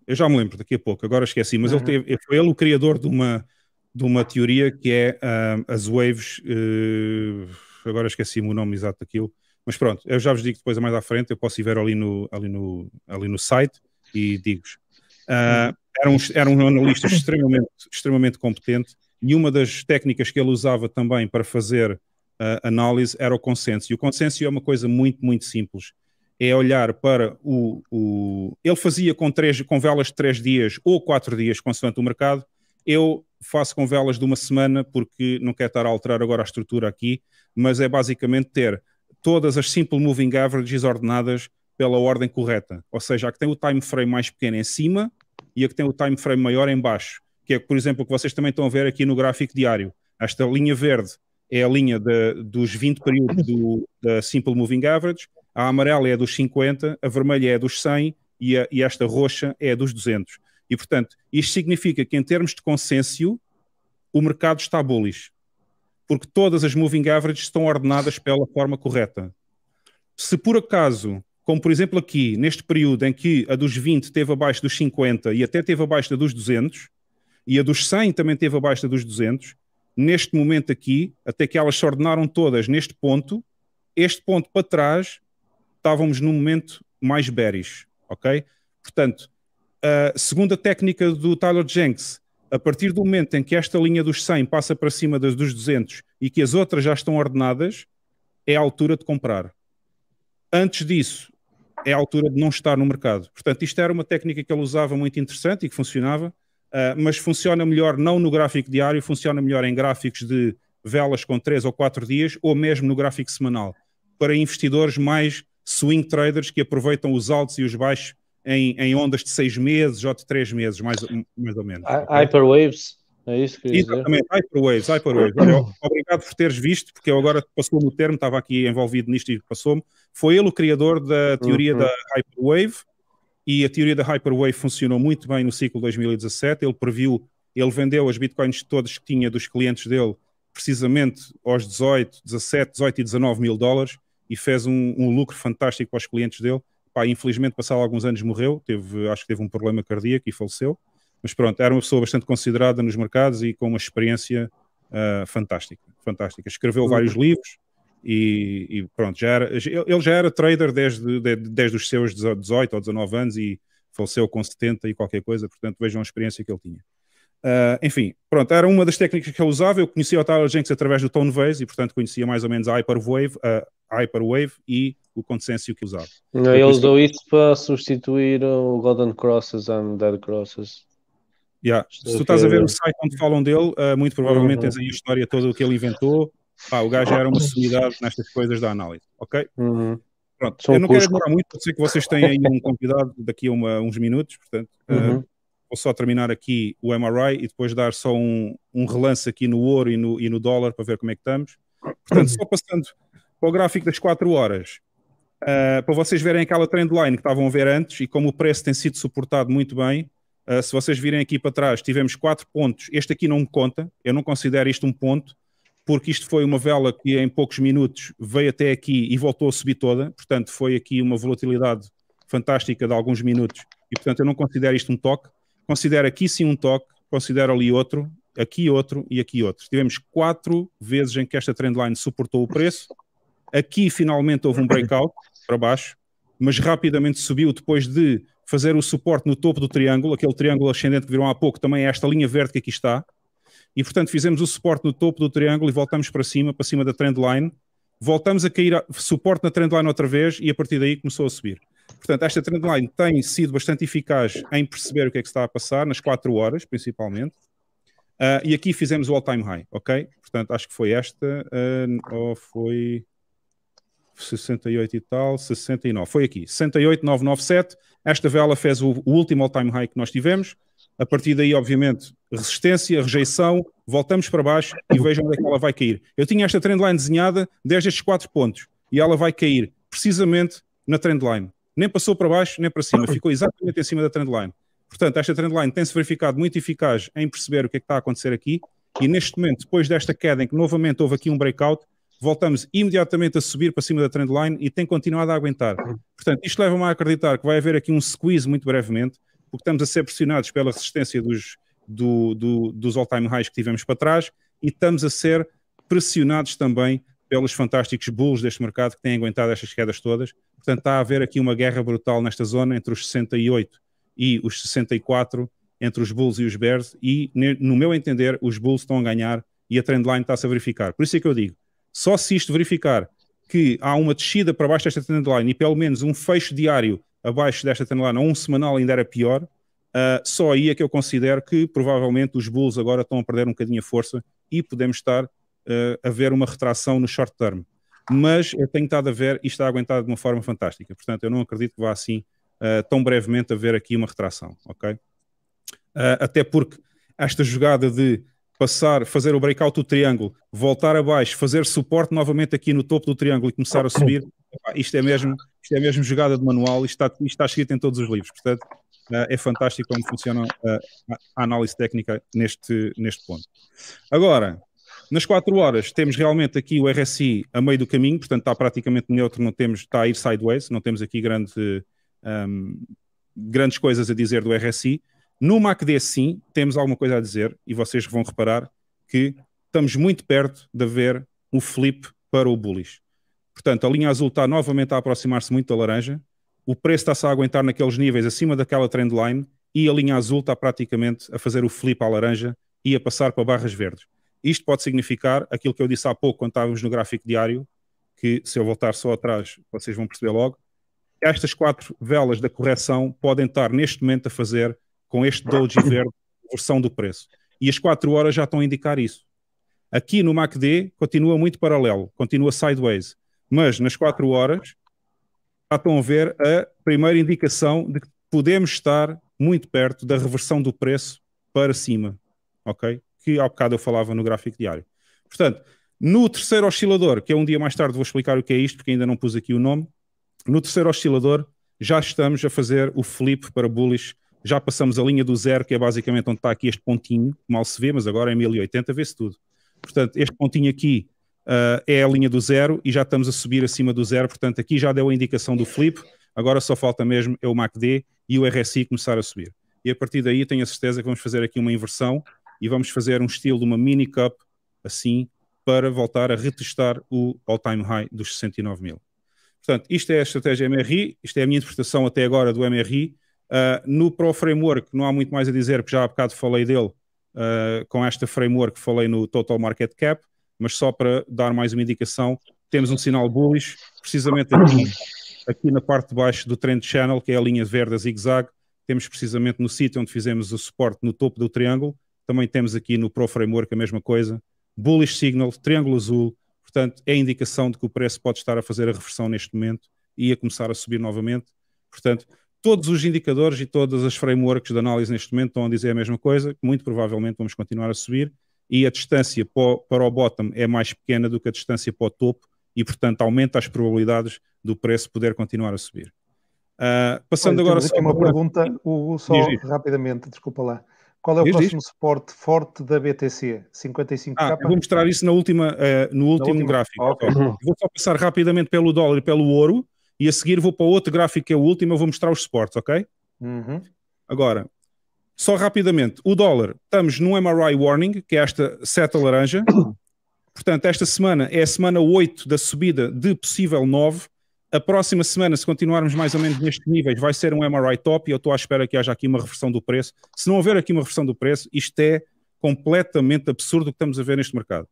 Speaker 2: eu já me lembro daqui a pouco, agora esqueci, mas uhum. ele teve, foi ele o criador de uma, de uma teoria que é uh, as waves. Uh, agora esqueci-me o nome exato daquilo, mas pronto, eu já vos digo depois mais à frente. Eu posso ir ver ali no, ali no, ali no site e digo-vos. Uh, era, um, era um analista extremamente, extremamente competente e uma das técnicas que ele usava também para fazer uh, análise era o consenso. E o consenso é uma coisa muito, muito simples é olhar para o, o. ele fazia com, três, com velas de três dias ou quatro dias, consoante o mercado. Eu faço com velas de uma semana, porque não quero estar a alterar agora a estrutura aqui, mas é basicamente ter todas as simple moving averages ordenadas pela ordem correta. Ou seja, a que tem o time frame mais pequeno em cima e a que tem o time frame maior em baixo. Que é, por exemplo, o que vocês também estão a ver aqui no gráfico diário. Esta linha verde é a linha de, dos 20 períodos do, da Simple Moving Average a amarela é a dos 50, a vermelha é a dos 100 e, a, e esta roxa é a dos 200. E, portanto, isto significa que, em termos de consenso o mercado está bullish, porque todas as moving averages estão ordenadas pela forma correta. Se por acaso, como por exemplo aqui, neste período em que a dos 20 teve abaixo dos 50 e até teve abaixo da dos 200, e a dos 100 também teve abaixo da dos 200, neste momento aqui, até que elas se ordenaram todas neste ponto, este ponto para trás estávamos num momento mais bearish, ok? Portanto, a segunda técnica do Tyler Jenks, a partir do momento em que esta linha dos 100 passa para cima das dos 200 e que as outras já estão ordenadas, é a altura de comprar. Antes disso, é a altura de não estar no mercado. Portanto, isto era uma técnica que ele usava muito interessante e que funcionava, ah, mas funciona melhor não no gráfico diário, funciona melhor em gráficos de velas com 3 ou 4 dias, ou mesmo no gráfico semanal, para investidores mais swing traders que aproveitam os altos e os baixos em, em ondas de seis meses ou de três meses, mais, mais ou menos. Hyperwaves, é isso que Exatamente, dizer. hyperwaves, hyperwaves. obrigado por teres visto, porque eu agora passou-me o termo, estava aqui envolvido nisto e passou-me. Foi ele o criador da teoria uhum. da hyperwave e a teoria da hyperwave funcionou muito bem no ciclo 2017. Ele previu, ele vendeu as bitcoins todas que tinha dos clientes dele precisamente aos 18, 17, 18 e 19 mil dólares e fez um, um lucro fantástico para os clientes dele. Pá, infelizmente, passado alguns anos, morreu. Teve, acho que teve um problema cardíaco e faleceu. Mas pronto, era uma pessoa bastante considerada nos mercados e com uma experiência uh, fantástica, fantástica. Escreveu uhum. vários livros e, e, pronto, já era, ele já era trader desde, desde os seus 18 ou 19 anos e faleceu com 70 e qualquer coisa, portanto vejam a experiência que ele tinha. Uh, enfim, pronto, era uma das técnicas que eu usava. Eu conhecia o Tyler Jenks através do Tone Vase e, portanto, conhecia mais ou menos a Hyperwave, a ah, Hyperwave e o Consensio que usava. Não, ele usou
Speaker 1: isso para substituir o Golden Crosses and Dead Crosses. Yeah.
Speaker 2: Se tu estás a ver o site onde falam dele, uh, muito provavelmente uhum. tens aí a história toda o que ele inventou. o gajo era uma sumidade nestas coisas da análise, ok? Uhum. Pronto, eu não quero demorar muito, porque sei que vocês têm aí um convidado daqui a uma, uns minutos, portanto, uh, uhum. Vou só terminar aqui o MRI e depois dar só um, um relance aqui no ouro e no, e no dólar para ver como é que estamos. Portanto, só passando para o gráfico das 4 horas, uh, para vocês verem aquela trendline que estavam a ver antes e como o preço tem sido suportado muito bem. Uh, se vocês virem aqui para trás, tivemos 4 pontos. Este aqui não me conta, eu não considero isto um ponto, porque isto foi uma vela que em poucos minutos veio até aqui e voltou a subir toda. Portanto, foi aqui uma volatilidade fantástica de alguns minutos e, portanto, eu não considero isto um toque. Considero aqui sim um toque, considero ali outro, aqui outro e aqui outro. Tivemos quatro vezes em que esta trendline suportou o preço. Aqui finalmente houve um breakout para baixo, mas rapidamente subiu depois de fazer o suporte no topo do triângulo, aquele triângulo ascendente que viram há pouco, também é esta linha verde que aqui está. E portanto fizemos o suporte no topo do triângulo e voltamos para cima, para cima da trendline. Voltamos a cair, a, suporte na trendline outra vez e a partir daí começou a subir. Portanto, esta trendline tem sido bastante eficaz em perceber o que é que está a passar, nas 4 horas, principalmente. Uh, e aqui fizemos o all-time high, ok? Portanto, acho que foi esta, uh, ou foi 68 e tal, 69. Foi aqui, 68997. Esta vela fez o, o último all-time high que nós tivemos. A partir daí, obviamente, resistência, rejeição, voltamos para baixo e vejam onde é que ela vai cair. Eu tinha esta trendline desenhada desde estes 4 pontos e ela vai cair precisamente na trendline nem passou para baixo nem para cima, ficou exatamente em cima da trendline. Portanto, esta trendline tem-se verificado muito eficaz em perceber o que é que está a acontecer aqui e neste momento, depois desta queda em que novamente houve aqui um breakout, voltamos imediatamente a subir para cima da trendline e tem continuado a aguentar. Portanto, isto leva-me a acreditar que vai haver aqui um squeeze muito brevemente, porque estamos a ser pressionados pela resistência dos, do, do, dos all-time highs que tivemos para trás e estamos a ser pressionados também pelos fantásticos bulls deste mercado que têm aguentado estas quedas todas. Portanto, está a haver aqui uma guerra brutal nesta zona entre os 68 e os 64, entre os bulls e os bears, e no meu entender, os bulls estão a ganhar e a trendline está-se a verificar. Por isso é que eu digo, só se isto verificar que há uma descida para baixo desta trendline e pelo menos um fecho diário abaixo desta trendline ou um semanal ainda era pior, uh, só aí é que eu considero que provavelmente os bulls agora estão a perder um bocadinho a força e podemos estar uh, haver uma retração no short term. Mas eu tenho estado a ver e está aguentado de uma forma fantástica. Portanto, eu não acredito que vá assim uh, tão brevemente haver aqui uma retração, ok? Uh, até porque esta jogada de passar, fazer o breakout do triângulo, voltar abaixo, fazer suporte novamente aqui no topo do triângulo e começar a subir, isto é mesmo, isto é mesmo jogada de manual, isto está, isto está escrito em todos os livros, portanto eh, é fantástico como funciona a análise técnica neste, neste ponto. Agora, nas 4 horas temos realmente aqui o RSI a meio do caminho, portanto está praticamente neutro, não temos, está a ir sideways, não temos aqui grande, um, grandes coisas a dizer do RSI. No MACD sim, temos alguma coisa a dizer e vocês vão reparar que estamos muito perto de haver um flip para o bullish. Portanto, a linha azul está novamente a aproximar-se muito da laranja, o preço está-se a aguentar naqueles níveis acima daquela trendline e a linha azul está praticamente a fazer o flip à laranja e a passar para barras verdes. Isto pode significar aquilo que eu disse há pouco, quando estávamos no gráfico diário, que se eu voltar só atrás, vocês vão perceber logo. Estas quatro velas da correção podem estar neste momento a fazer com este doji verde versão do preço. E as quatro horas já estão a indicar isso. Aqui no MACD continua muito paralelo, continua sideways, mas nas quatro horas já estão a ver a primeira indicação de que podemos estar muito perto da reversão do preço para cima, ok? que há bocado eu falava no gráfico diário. Portanto, no terceiro oscilador, que é um dia mais tarde, vou explicar o que é isto, porque ainda não pus aqui o nome. No terceiro oscilador, já estamos a fazer o flip para bullish. Já passamos a linha do zero, que é basicamente onde está aqui este pontinho, mal se vê, mas agora é 1080 vê-se tudo. Portanto, este pontinho aqui uh, é a linha do zero e já estamos a subir acima do zero. Portanto, aqui já deu a indicação do flip. Agora só falta mesmo é o MACD e o RSI começar a subir. E a partir daí tenho a certeza que vamos fazer aqui uma inversão e vamos fazer um estilo de uma mini cup assim para voltar a retestar o all-time high dos 69 mil. Portanto, isto é a estratégia MRI, isto é a minha interpretação até agora do MRI. Uh, ah, no Pro Framework, não há muito mais a dizer, porque já há bocado falei dele uh, com esta framework, falei no Total Market Cap, mas só para dar mais uma indicação, temos um sinal bullish, precisamente aqui, aqui na parte de baixo do Trend Channel, que é a linha verde a zigue-zague, temos precisamente no sítio onde fizemos o suporte no topo do triângulo, também temos aqui no Pro Framework a mesma coisa. Bullish Signal, triângulo azul, portanto, é indicação de que o preço pode estar a fazer a reversão neste momento e a começar a subir novamente. Portanto, todos os indicadores e todas as frameworks de análise neste momento estão a dizer a mesma coisa, que muito provavelmente vamos continuar a subir e a distância para o bottom é mais pequena do que a distância para o topo e, portanto, aumenta as probabilidades do preço poder continuar a subir. Uh, passando Olha, agora... Só uma, uma pergunta,
Speaker 3: Hugo, só rapidamente, desculpa lá. Qual é o próximo suporte forte da BTC? 55K? Ah, vou
Speaker 2: mostrar isso na última, uh, no último última. gráfico. Ah, okay. Uhum. Vou só passar rapidamente pelo dólar e pelo ouro e a seguir vou para outro gráfico que é o último. Eu vou mostrar os suportes, ok? Uhum. Agora, só rapidamente, o dólar. Estamos no MRI Warning, que é esta seta laranja. Portanto, esta semana é a semana 8 da subida de possível 9. A próxima semana, se continuarmos mais ou menos nestes níveis, vai ser um MRI top e eu estou à espera que haja aqui uma reversão do preço. Se não houver aqui uma reversão do preço, isto é completamente absurdo o que estamos a ver neste mercado.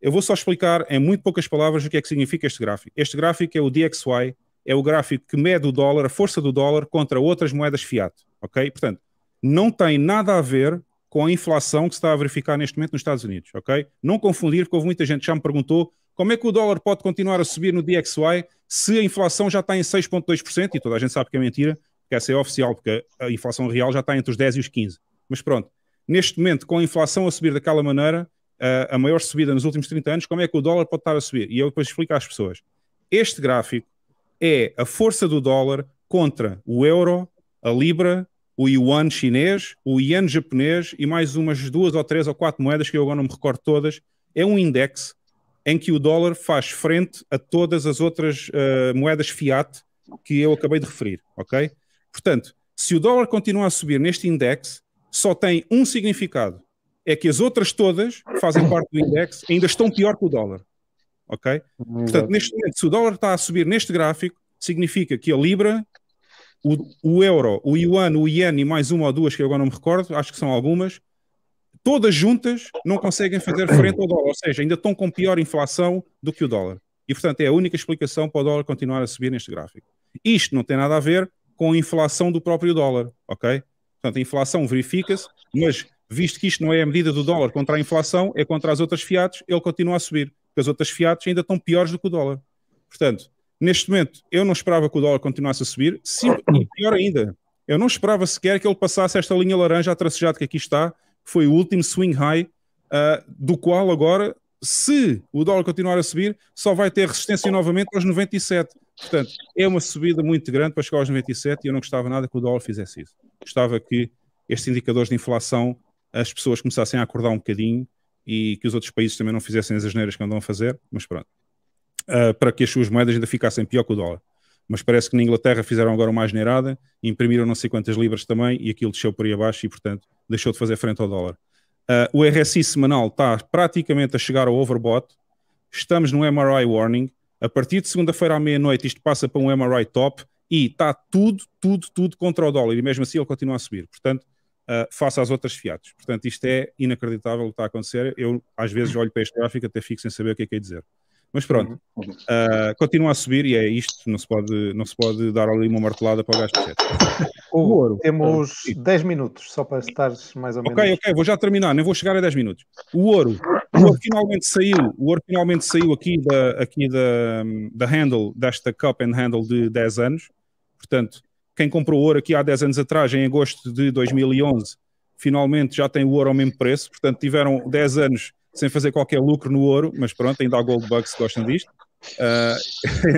Speaker 2: Eu vou só explicar em muito poucas palavras o que é que significa este gráfico. Este gráfico é o DXY, é o gráfico que mede o dólar, a força do dólar contra outras moedas fiat, ok? Portanto, não tem nada a ver com a inflação que se está a verificar neste momento nos Estados Unidos, ok? Não confundir, porque houve muita gente que já me perguntou como é que o dólar pode continuar a subir no DXY se a inflação já está em 6,2%? E toda a gente sabe que é mentira, que essa é oficial, porque a inflação real já está entre os 10 e os 15. Mas pronto, neste momento, com a inflação a subir daquela maneira, eh, a maior subida nos últimos 30 anos, como é que o dólar pode estar a subir? E eu depois explico às pessoas. Este gráfico é a força do dólar contra o euro, a libra, o yuan chinês, o yen japonês e mais umas duas ou três ou quatro moedas que eu agora não me recordo todas. É um index em que o dólar faz frente a todas as outras uh, moedas fiat que eu acabei de referir, ok? Portanto, se o dólar continuar a subir neste index, só tem um significado, é que as outras todas fazem parte do index ainda estão pior que o dólar, ok? Portanto, neste momento, se o dólar está a subir neste gráfico, significa que a libra, o, o euro, o yuan, o iene e mais uma ou duas que eu agora não me recordo, acho que são algumas, todas juntas não conseguem fazer frente ao dólar, ou seja, ainda estão com pior inflação do que o dólar. E, portanto, é a única explicação para o dólar continuar a subir neste gráfico. Isto não tem nada a ver com a inflação do próprio dólar, ok? Portanto, a inflação verifica-se, mas visto que isto não é a medida do dólar contra a inflação, é contra as outras fiatas, ele continua a subir, porque as outras fiatas ainda estão piores do que o dólar. Portanto, neste momento, eu não esperava que o dólar continuasse a subir, sim, e pior ainda, eu não esperava sequer que ele passasse esta linha laranja a tracejado que aqui está, foi o último swing high, uh, do qual agora, se o dólar continuar a subir, só vai ter resistência novamente aos 97. Portanto, é uma subida muito grande para chegar aos 97 e eu não gostava nada que o dólar fizesse isso. Gostava que estes indicadores de inflação as pessoas começassem a acordar um bocadinho e que os outros países também não fizessem as asneiras que andam a fazer, mas pronto. Uh, para que as suas moedas ainda ficassem pior que o dólar. Mas parece que na Inglaterra fizeram agora uma asneirada, imprimiram não sei quantas libras também e aquilo desceu por aí abaixo e, portanto, deixou de fazer frente ao dólar. Uh, o RSI semanal está praticamente a chegar ao overbought. Estamos no MRI warning. A partir de segunda-feira à meia-noite, isto passa para um MRI top e está tudo, tudo, tudo contra o dólar. E mesmo assim ele continua a subir. Portanto, uh, ah, face às outras fiatas. Portanto, isto é inacreditável o que está a acontecer. Eu, às vezes, olho para este gráfico até fico sem saber o que é que é dizer. Mas pronto, uh, continua a subir e é isto, não se pode, não se pode dar ali uma martelada para o gajo de
Speaker 3: o ouro. Temos 10 minutos, só para estar mais ou menos. Ok, ok,
Speaker 2: vou já terminar, nem vou chegar a 10 minutos. O ouro, o ouro finalmente saiu, o ouro finalmente saiu aqui da, aqui da, da handle, desta cup and handle de 10 anos. Portanto, quem comprou ouro aqui há 10 anos atrás, em agosto de 2011, finalmente já tem o ouro ao mesmo preço. Portanto, tiveram 10 anos sem fazer qualquer lucro no ouro, mas pronto, ainda há gold bugs que gostam disto. Uh,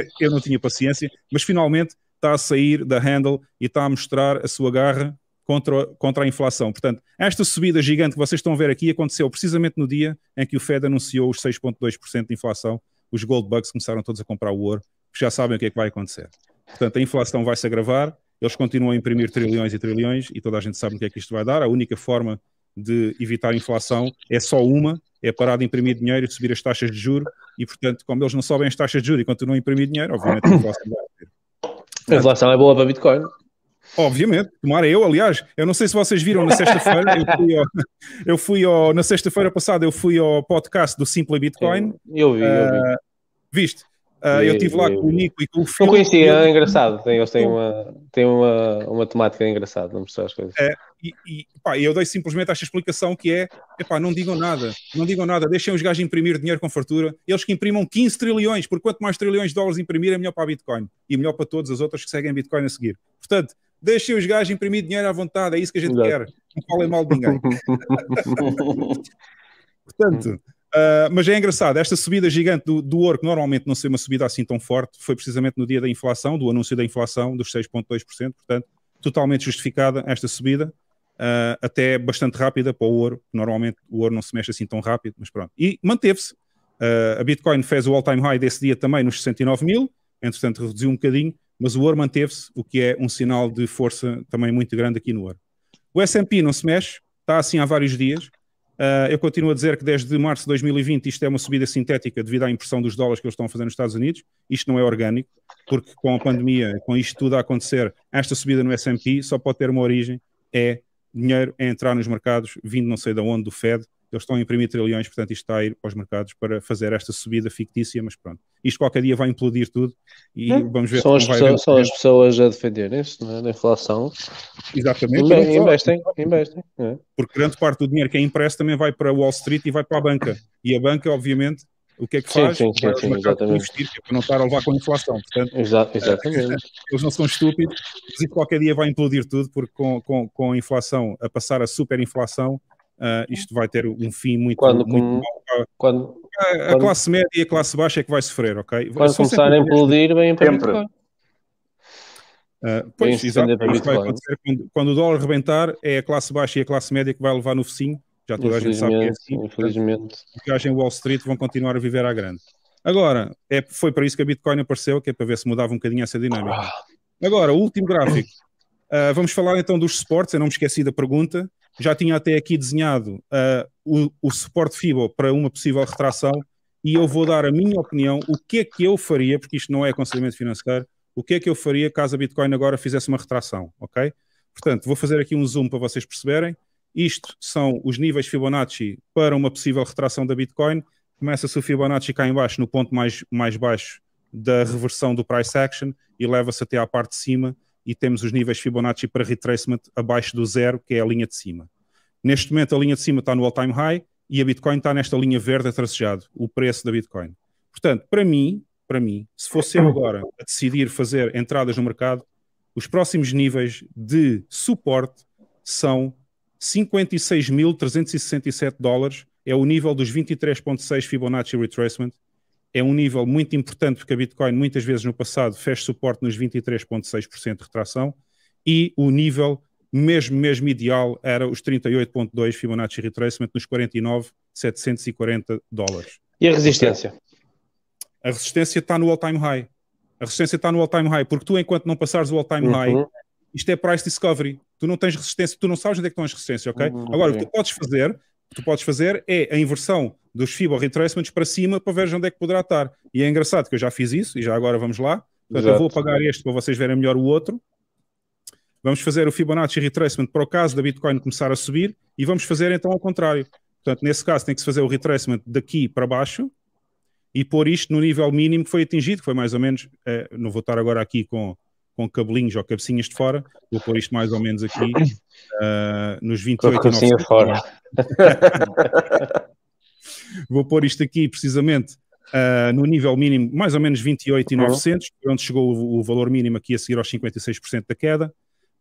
Speaker 2: eu não tinha paciência, mas finalmente está a sair da handle e está a mostrar a sua garra contra, contra a inflação. Portanto, esta subida gigante que vocês estão a ver aqui aconteceu precisamente no dia em que o Fed anunciou os 6,2% de inflação. Os gold bugs começaram todos a comprar o ouro, porque já sabem o que é que vai acontecer. Portanto, a inflação vai se agravar, eles continuam a imprimir trilhões e trilhões e toda a gente sabe o que é que isto vai dar. A única forma de evitar a inflação é só uma, é parar de imprimir dinheiro e subir as taxas de juro e, portanto, como eles não sobem as taxas de juro e continuam a imprimir dinheiro, obviamente a inflação vai haver. A inflação é boa para Bitcoin. Obviamente, tomara eu, aliás, eu não sei se vocês viram na sexta-feira, eu fui, ao, eu fui ao, na sexta-feira passada eu fui ao podcast do Simple Bitcoin. Eu, eu vi, eu vi. Uh,
Speaker 1: viste? Uh, eu estive lá e, com o
Speaker 2: Nico e com o Filipe. Não conhecia, é engraçado.
Speaker 1: eles têm uma, têm uma, uma temática engraçada, não mostrar as coisas. É,
Speaker 2: e, e pá, eu dei simplesmente esta explicação que é, epá, não digam nada, não digam nada, deixem os gajos imprimir dinheiro com fartura, eles que imprimam 15 trilhões, por quanto mais trilhões de dólares imprimirem, é melhor para a Bitcoin e melhor para todas as outras que seguem Bitcoin a seguir. Portanto, deixem os gajos imprimir dinheiro à vontade, é isso que a gente Exato. quer. Não falem mal de ninguém. Portanto, Uh, mas é engraçado, esta subida gigante do, do ouro, que normalmente não seria uma subida assim tão forte, foi precisamente no dia da inflação, do anúncio da inflação, dos 6,2%, portanto, totalmente justificada esta subida, uh, até bastante rápida para o ouro, normalmente o ouro não se mexe assim tão rápido, mas pronto. E manteve-se. Uh, a Bitcoin fez o all-time high desse dia também nos 69 mil, entretanto reduziu um bocadinho, mas o ouro manteve-se, o que é um sinal de força também muito grande aqui no ouro. O S&P não se mexe, está assim há vários dias, ah, eu continuo a dizer que desde março de 2020 isto é uma subida sintética devido à impressão dos dólares que eles estão a fazer nos Estados Unidos. Isto não é orgânico, porque com a pandemia, com isto tudo a acontecer, esta subida no S&P só pode ter uma origem, é dinheiro a entrar nos mercados, vindo não sei de onde, do Fed, eles estão a imprimir trilhões, portanto isto está a ir para os mercados para fazer esta subida fictícia, mas pronto, isto qualquer dia vai implodir tudo e hum. vamos ver são as, pessoa, são as pessoas a defenderem isso, não é? Na inflação. Exatamente. Inve investem,
Speaker 1: investem. É?
Speaker 2: Porque grande parte do dinheiro que é impresso também vai para Wall Street e vai para a banca. E a banca, obviamente, o que é que faz? Sim, sim, sim, exatamente. Investir, é para não estar a levar com a inflação. Portanto, Exa eh, exatamente. eles não são estúpidos, mas qualquer dia vai implodir tudo, porque com, com, com a inflação a passar a superinflação, Uh, isto vai ter um fim muito, quando, muito ah, Quando, a, a quando, classe média e a classe baixa é que vai sofrer, ok? Quando começarem a implodir, vêm para Bitcoin. Uh, ah, pois, exato, é vai acontecer quando, quando, o dólar rebentar, é a classe baixa e a classe média que vai levar no focinho. Já toda a gente sabe que é assim. Infelizmente. Os gajos em Wall Street vão continuar a viver à grande. Agora, é, foi para isso que a Bitcoin apareceu, que é para ver se mudava um bocadinho essa dinâmica. Agora, o último gráfico. Uh, vamos falar então dos suportes, eu não me esqueci da pergunta já tinha até aqui desenhado uh, o, o suporte FIBO para uma possível retração e eu vou dar a minha opinião, o que é que eu faria, porque isto não é aconselhamento financeiro, o que é que eu faria caso a Bitcoin agora fizesse uma retração, ok? Portanto, vou fazer aqui um zoom para vocês perceberem. Isto são os níveis Fibonacci para uma possível retração da Bitcoin. Começa-se o Fibonacci cá em baixo, no ponto mais, mais baixo da reversão do price action, e leva-se até à parte de cima, e temos os níveis Fibonacci para retracement abaixo do zero, que é a linha de cima. Neste momento, a linha de cima está no all-time high e a Bitcoin está nesta linha verde a tracejado, o preço da Bitcoin. Portanto, para mim, para mim, se fosse eu agora a decidir fazer entradas no mercado, os próximos níveis de suporte são 56.367 dólares, é o nível dos 23.6 Fibonacci Retracement é um nível muito importante porque a Bitcoin muitas vezes no passado fez suporte nos 23,6% de retração e o nível mesmo, mesmo ideal era os 38,2 Fibonacci Retracement nos 49,740 dólares. E a resistência? A resistência está no all-time high. A resistência está no all-time high, porque tu, enquanto não passares o all-time uhum. high, isto é price discovery. Tu não tens resistência, tu não sabes onde é que estão as resistências, ok? Uhum. Agora, o que tu podes fazer que tu podes fazer é a inversão dos fibra retracements para cima para ver onde é que poderá estar. E é engraçado que eu já fiz isso e já agora vamos lá. Portanto, eu vou apagar este para vocês verem melhor o outro. Vamos fazer o Fibonacci retracement para o caso da Bitcoin começar a subir e vamos fazer então ao contrário. Portanto, nesse caso tem que se fazer o retracement daqui para baixo e pôr isto no nível mínimo que foi atingido, que foi mais ou menos, eh, não vou estar agora aqui com com cabelinhos ou cabecinhas de fora, vou pôr isto mais ou menos aqui, uh, nos 28 Cabecinha fora. vou pôr isto aqui precisamente uh, no nível mínimo, mais ou menos 28,900, uhum. É onde chegou o, o, valor mínimo aqui a seguir aos 56% da queda,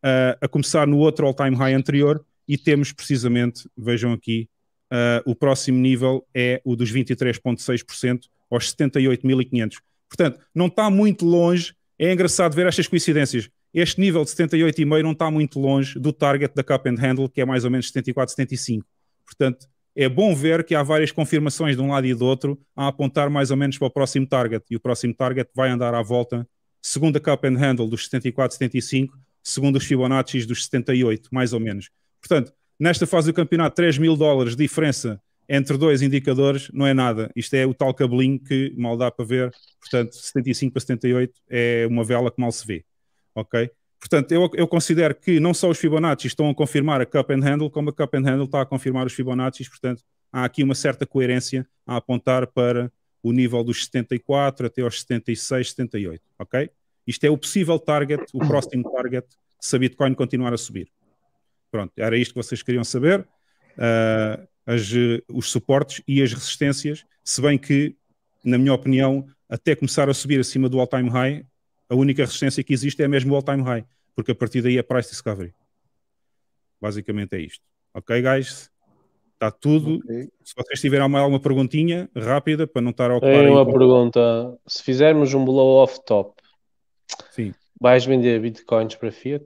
Speaker 2: uh, a começar no outro all-time high anterior, e temos precisamente, vejam aqui, uh, o próximo nível é o dos 23,6% aos 78.500. Portanto, não está muito longe é engraçado ver estas coincidências. Este nível de 78,5 não está muito longe do target da Cup and Handle, que é mais ou menos 74, 75. Portanto, é bom ver que há várias confirmações de um lado e do outro a apontar mais ou menos para o próximo target. E o próximo target vai andar à volta, segundo a Cup and Handle, dos 74, 75, segundo os Fibonacci dos 78, mais ou menos. Portanto, nesta fase do campeonato, 3 mil dólares de diferença entre dois indicadores não é nada. Isto é o tal cabelinho que mal dá para ver. Portanto, 75 para 78 é uma vela que mal se vê. Ok? Portanto, eu, eu considero que não só os Fibonacci estão a confirmar a cup and handle, como a cup and handle está a confirmar os Fibonacci. Portanto, há aqui uma certa coerência a apontar para o nível dos 74 até aos 76, 78. Ok? Isto é o possível target, o próximo target, se a Bitcoin continuar a subir. Pronto, era isto que vocês queriam saber. Uh, as, eh, os suportes e as resistências, se bem que, na minha opinião, até começar a subir acima do all-time high, a única resistência que existe é mesmo o all-time high, porque a partir daí é price discovery. Basicamente é isto. Ok, guys? Está tudo. Okay. Se vocês tiverem alguma perguntinha rápida para não estar a ocupar. Tenho uma aí,
Speaker 1: pergunta. Se fizermos um blow-off top, sim. vais vender bitcoins para Fiat?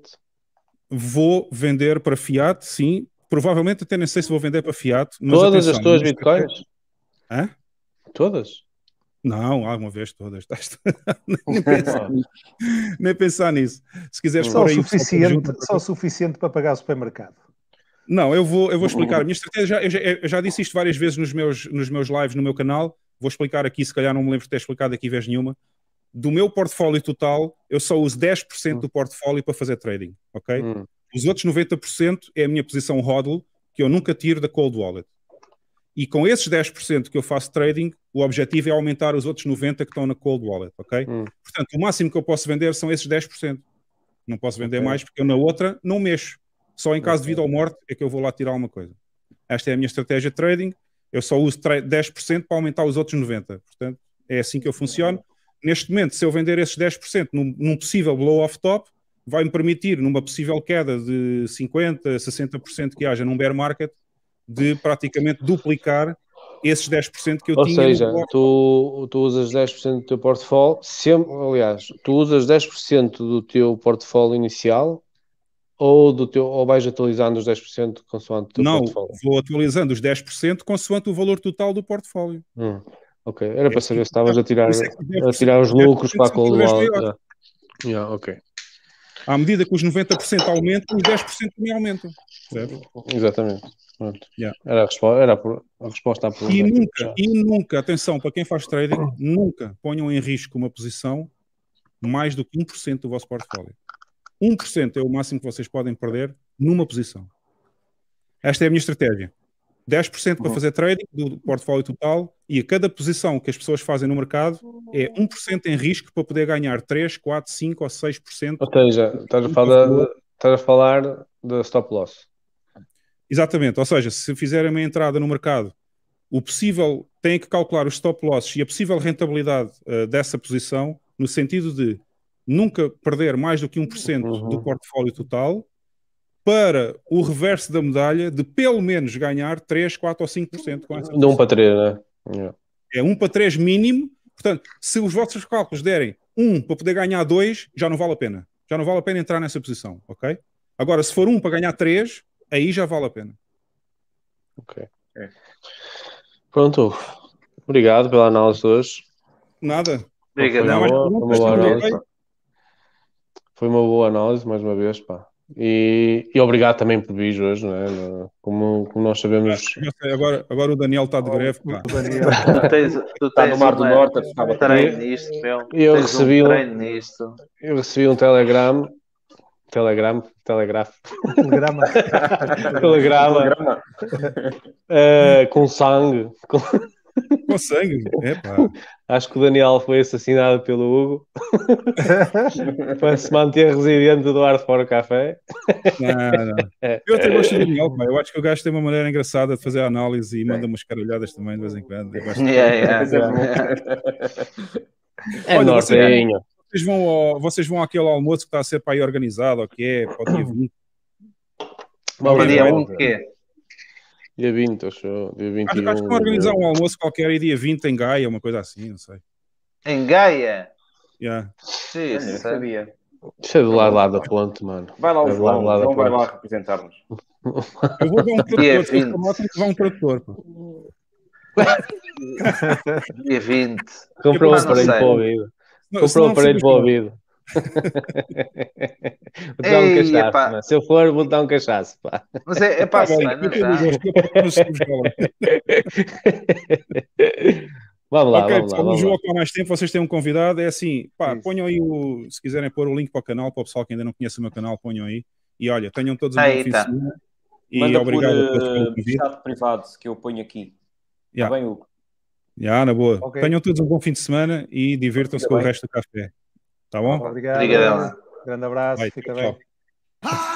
Speaker 2: Vou vender para Fiat, sim, Provavelmente até nem sei se vou vender para fiat. Todas atenção, as tuas bitcoins? Hã? Todas? Não, alguma vez todas. Tá nem, pensar nem pensar nisso. Se quiseres só o suficiente,
Speaker 3: só, suficiente para pagar o supermercado.
Speaker 2: Não, eu vou, eu vou explicar. Uhum. A minha estratégia, eu já, eu já, disse isto várias vezes nos meus, nos meus lives no meu canal. Vou explicar aqui, se calhar não me lembro de ter explicado aqui vez nenhuma. Do meu portfólio total, eu só uso 10% uhum. do portfólio para fazer trading, ok? Hum. Os outros 90% é a minha posição hodl, que eu nunca tiro da cold wallet. E com esses 10% que eu faço trading, o objetivo é aumentar os outros 90% que estão na cold wallet, ok? Hum. Portanto, o máximo que eu posso vender são esses 10%. Não posso vender okay. mais porque eu na outra não mexo. Só em caso okay. de vida ou morte é que eu vou lá tirar alguma coisa. Esta é a minha estratégia de trading. Eu só uso 10% para aumentar os outros 90%. Portanto, é assim que eu funciono. Neste momento, se eu vender esses 10% num, num possível blow-off top, vai-me permitir, numa possível queda de 50%, 60% que haja num bear market, de praticamente duplicar esses 10% que eu Ou tinha. Ou seja,
Speaker 1: tu, tu usas 10% do teu portfólio, sempre, aliás, tu usas 10% do teu portfólio inicial ou, do teu, ou vais atualizando os 10% consoante o teu Não, portfólio?
Speaker 2: Não, vou atualizando os 10% consoante o valor total do portfólio.
Speaker 1: Hum, ok, era para é saber se estavas a tirar, é a tirar os lucros para a Coldwell. É. Yeah, ok.
Speaker 2: À medida que os 90% aumentam, os 10% também aumentam. Certo?
Speaker 1: Exatamente. Yeah. Era, a resposta, era a resposta à pergunta. E nunca,
Speaker 2: e nunca, atenção, para quem faz trading, nunca ponham em risco uma posição mais do que 1% do vosso portfólio. 1% é o máximo que vocês podem perder numa posição. Esta é a minha estratégia. 10% para uhum. fazer trading do portfólio total e a cada posição que as pessoas fazem no mercado é 1% uhum. em risco para poder ganhar 3, 4, 5 ou 6%. Ou seja, estás a falar, estás a falar de stop loss. Exatamente, ou seja, se fizerem uma entrada no mercado, o possível tem que calcular os stop losses e a possível rentabilidade uh, dessa posição no sentido de nunca perder mais do que 1% uhum. do portfólio total para o reverso da medalha de pelo menos ganhar 3, 4 ou 5% com essa. De 1 para 3, né? Yeah. É 1 para 3 mínimo. Portanto, se os vossos cálculos derem 1 para poder ganhar 2, já não vale a pena. Já não vale a pena entrar nessa posição, ok? Agora, se for 1 para ganhar 3, aí já vale a pena. Ok. É.
Speaker 1: Pronto. Obrigado pela análise de hoje.
Speaker 2: Nada. Obrigado. Foi uma boa análise,
Speaker 1: Foi uma boa análise mais uma vez, pá. E, e, obrigado também por vir hoje, não é? como, como nós sabemos.
Speaker 2: Ah, agora, agora o Daniel está de oh, greve. Daniel, tu tens, tu está no Mar do Norte, está a treino nisto, meu. Eu recebi um, treino nisto. Eu recebi um
Speaker 1: telegrama. Telegram, telegrafo. Telegrama. telegrama. telegrama. uh, com sangue. Com... Consegue, Acho que o Daniel foi assassinado pelo Hugo para se manter residente do Eduardo fora o Café. Não, não. Eu até gosto do
Speaker 2: Daniel, pá. eu acho que o gajo tem uma maneira engraçada de fazer a análise e é. manda umas caralhadas também de vez em quando. Eu gosto yeah, é, é, yeah, é Olha, nortinho. vocês, vão ao, vocês vão àquele almoço que está a ser para aí organizado, ou que é, Bom, dia Bom,
Speaker 1: dia Dia 20, acho Dia 21, acho, que vão organizar
Speaker 2: um almoço qualquer e dia 20 em Gaia, uma coisa assim, não sei.
Speaker 4: Em Gaia? Yeah. Sim, sabia.
Speaker 1: Isso é do lado lá da ponte, mano. Vai lá o é João, lá João vai lá
Speaker 4: representar-nos. Eu vou dar um tradutor, um Pô. Dia 20. Comprou um aparelho para o assim, ouvido. Comprou um aparelho para o ouvido
Speaker 3: vou dar um
Speaker 1: cachaço, se eu for, vou dar um cachaço. Pá. Mas é, é para a semana
Speaker 2: Vamos lá, okay, vamos lá. Vamos lá. mais tempo, vocês têm um convidado. É assim, pá, Isso. ponham aí o. Se quiserem pôr o link para o canal, para o pessoal que ainda não conhece o meu canal, ponham aí. E olha, tenham todos um fim bom tá. E Manda obrigado por, eh, pelo convite. privado
Speaker 3: que eu ponho aqui. Tá yeah. Tá bem, Hugo?
Speaker 2: Yeah, na boa. Okay. Tenham todos um bom fim de semana e divirtam-se com bem. o resto do café. Tá bom? Obrigado.
Speaker 3: Grande abraço. Vai, Fica tchau. bem. Ah!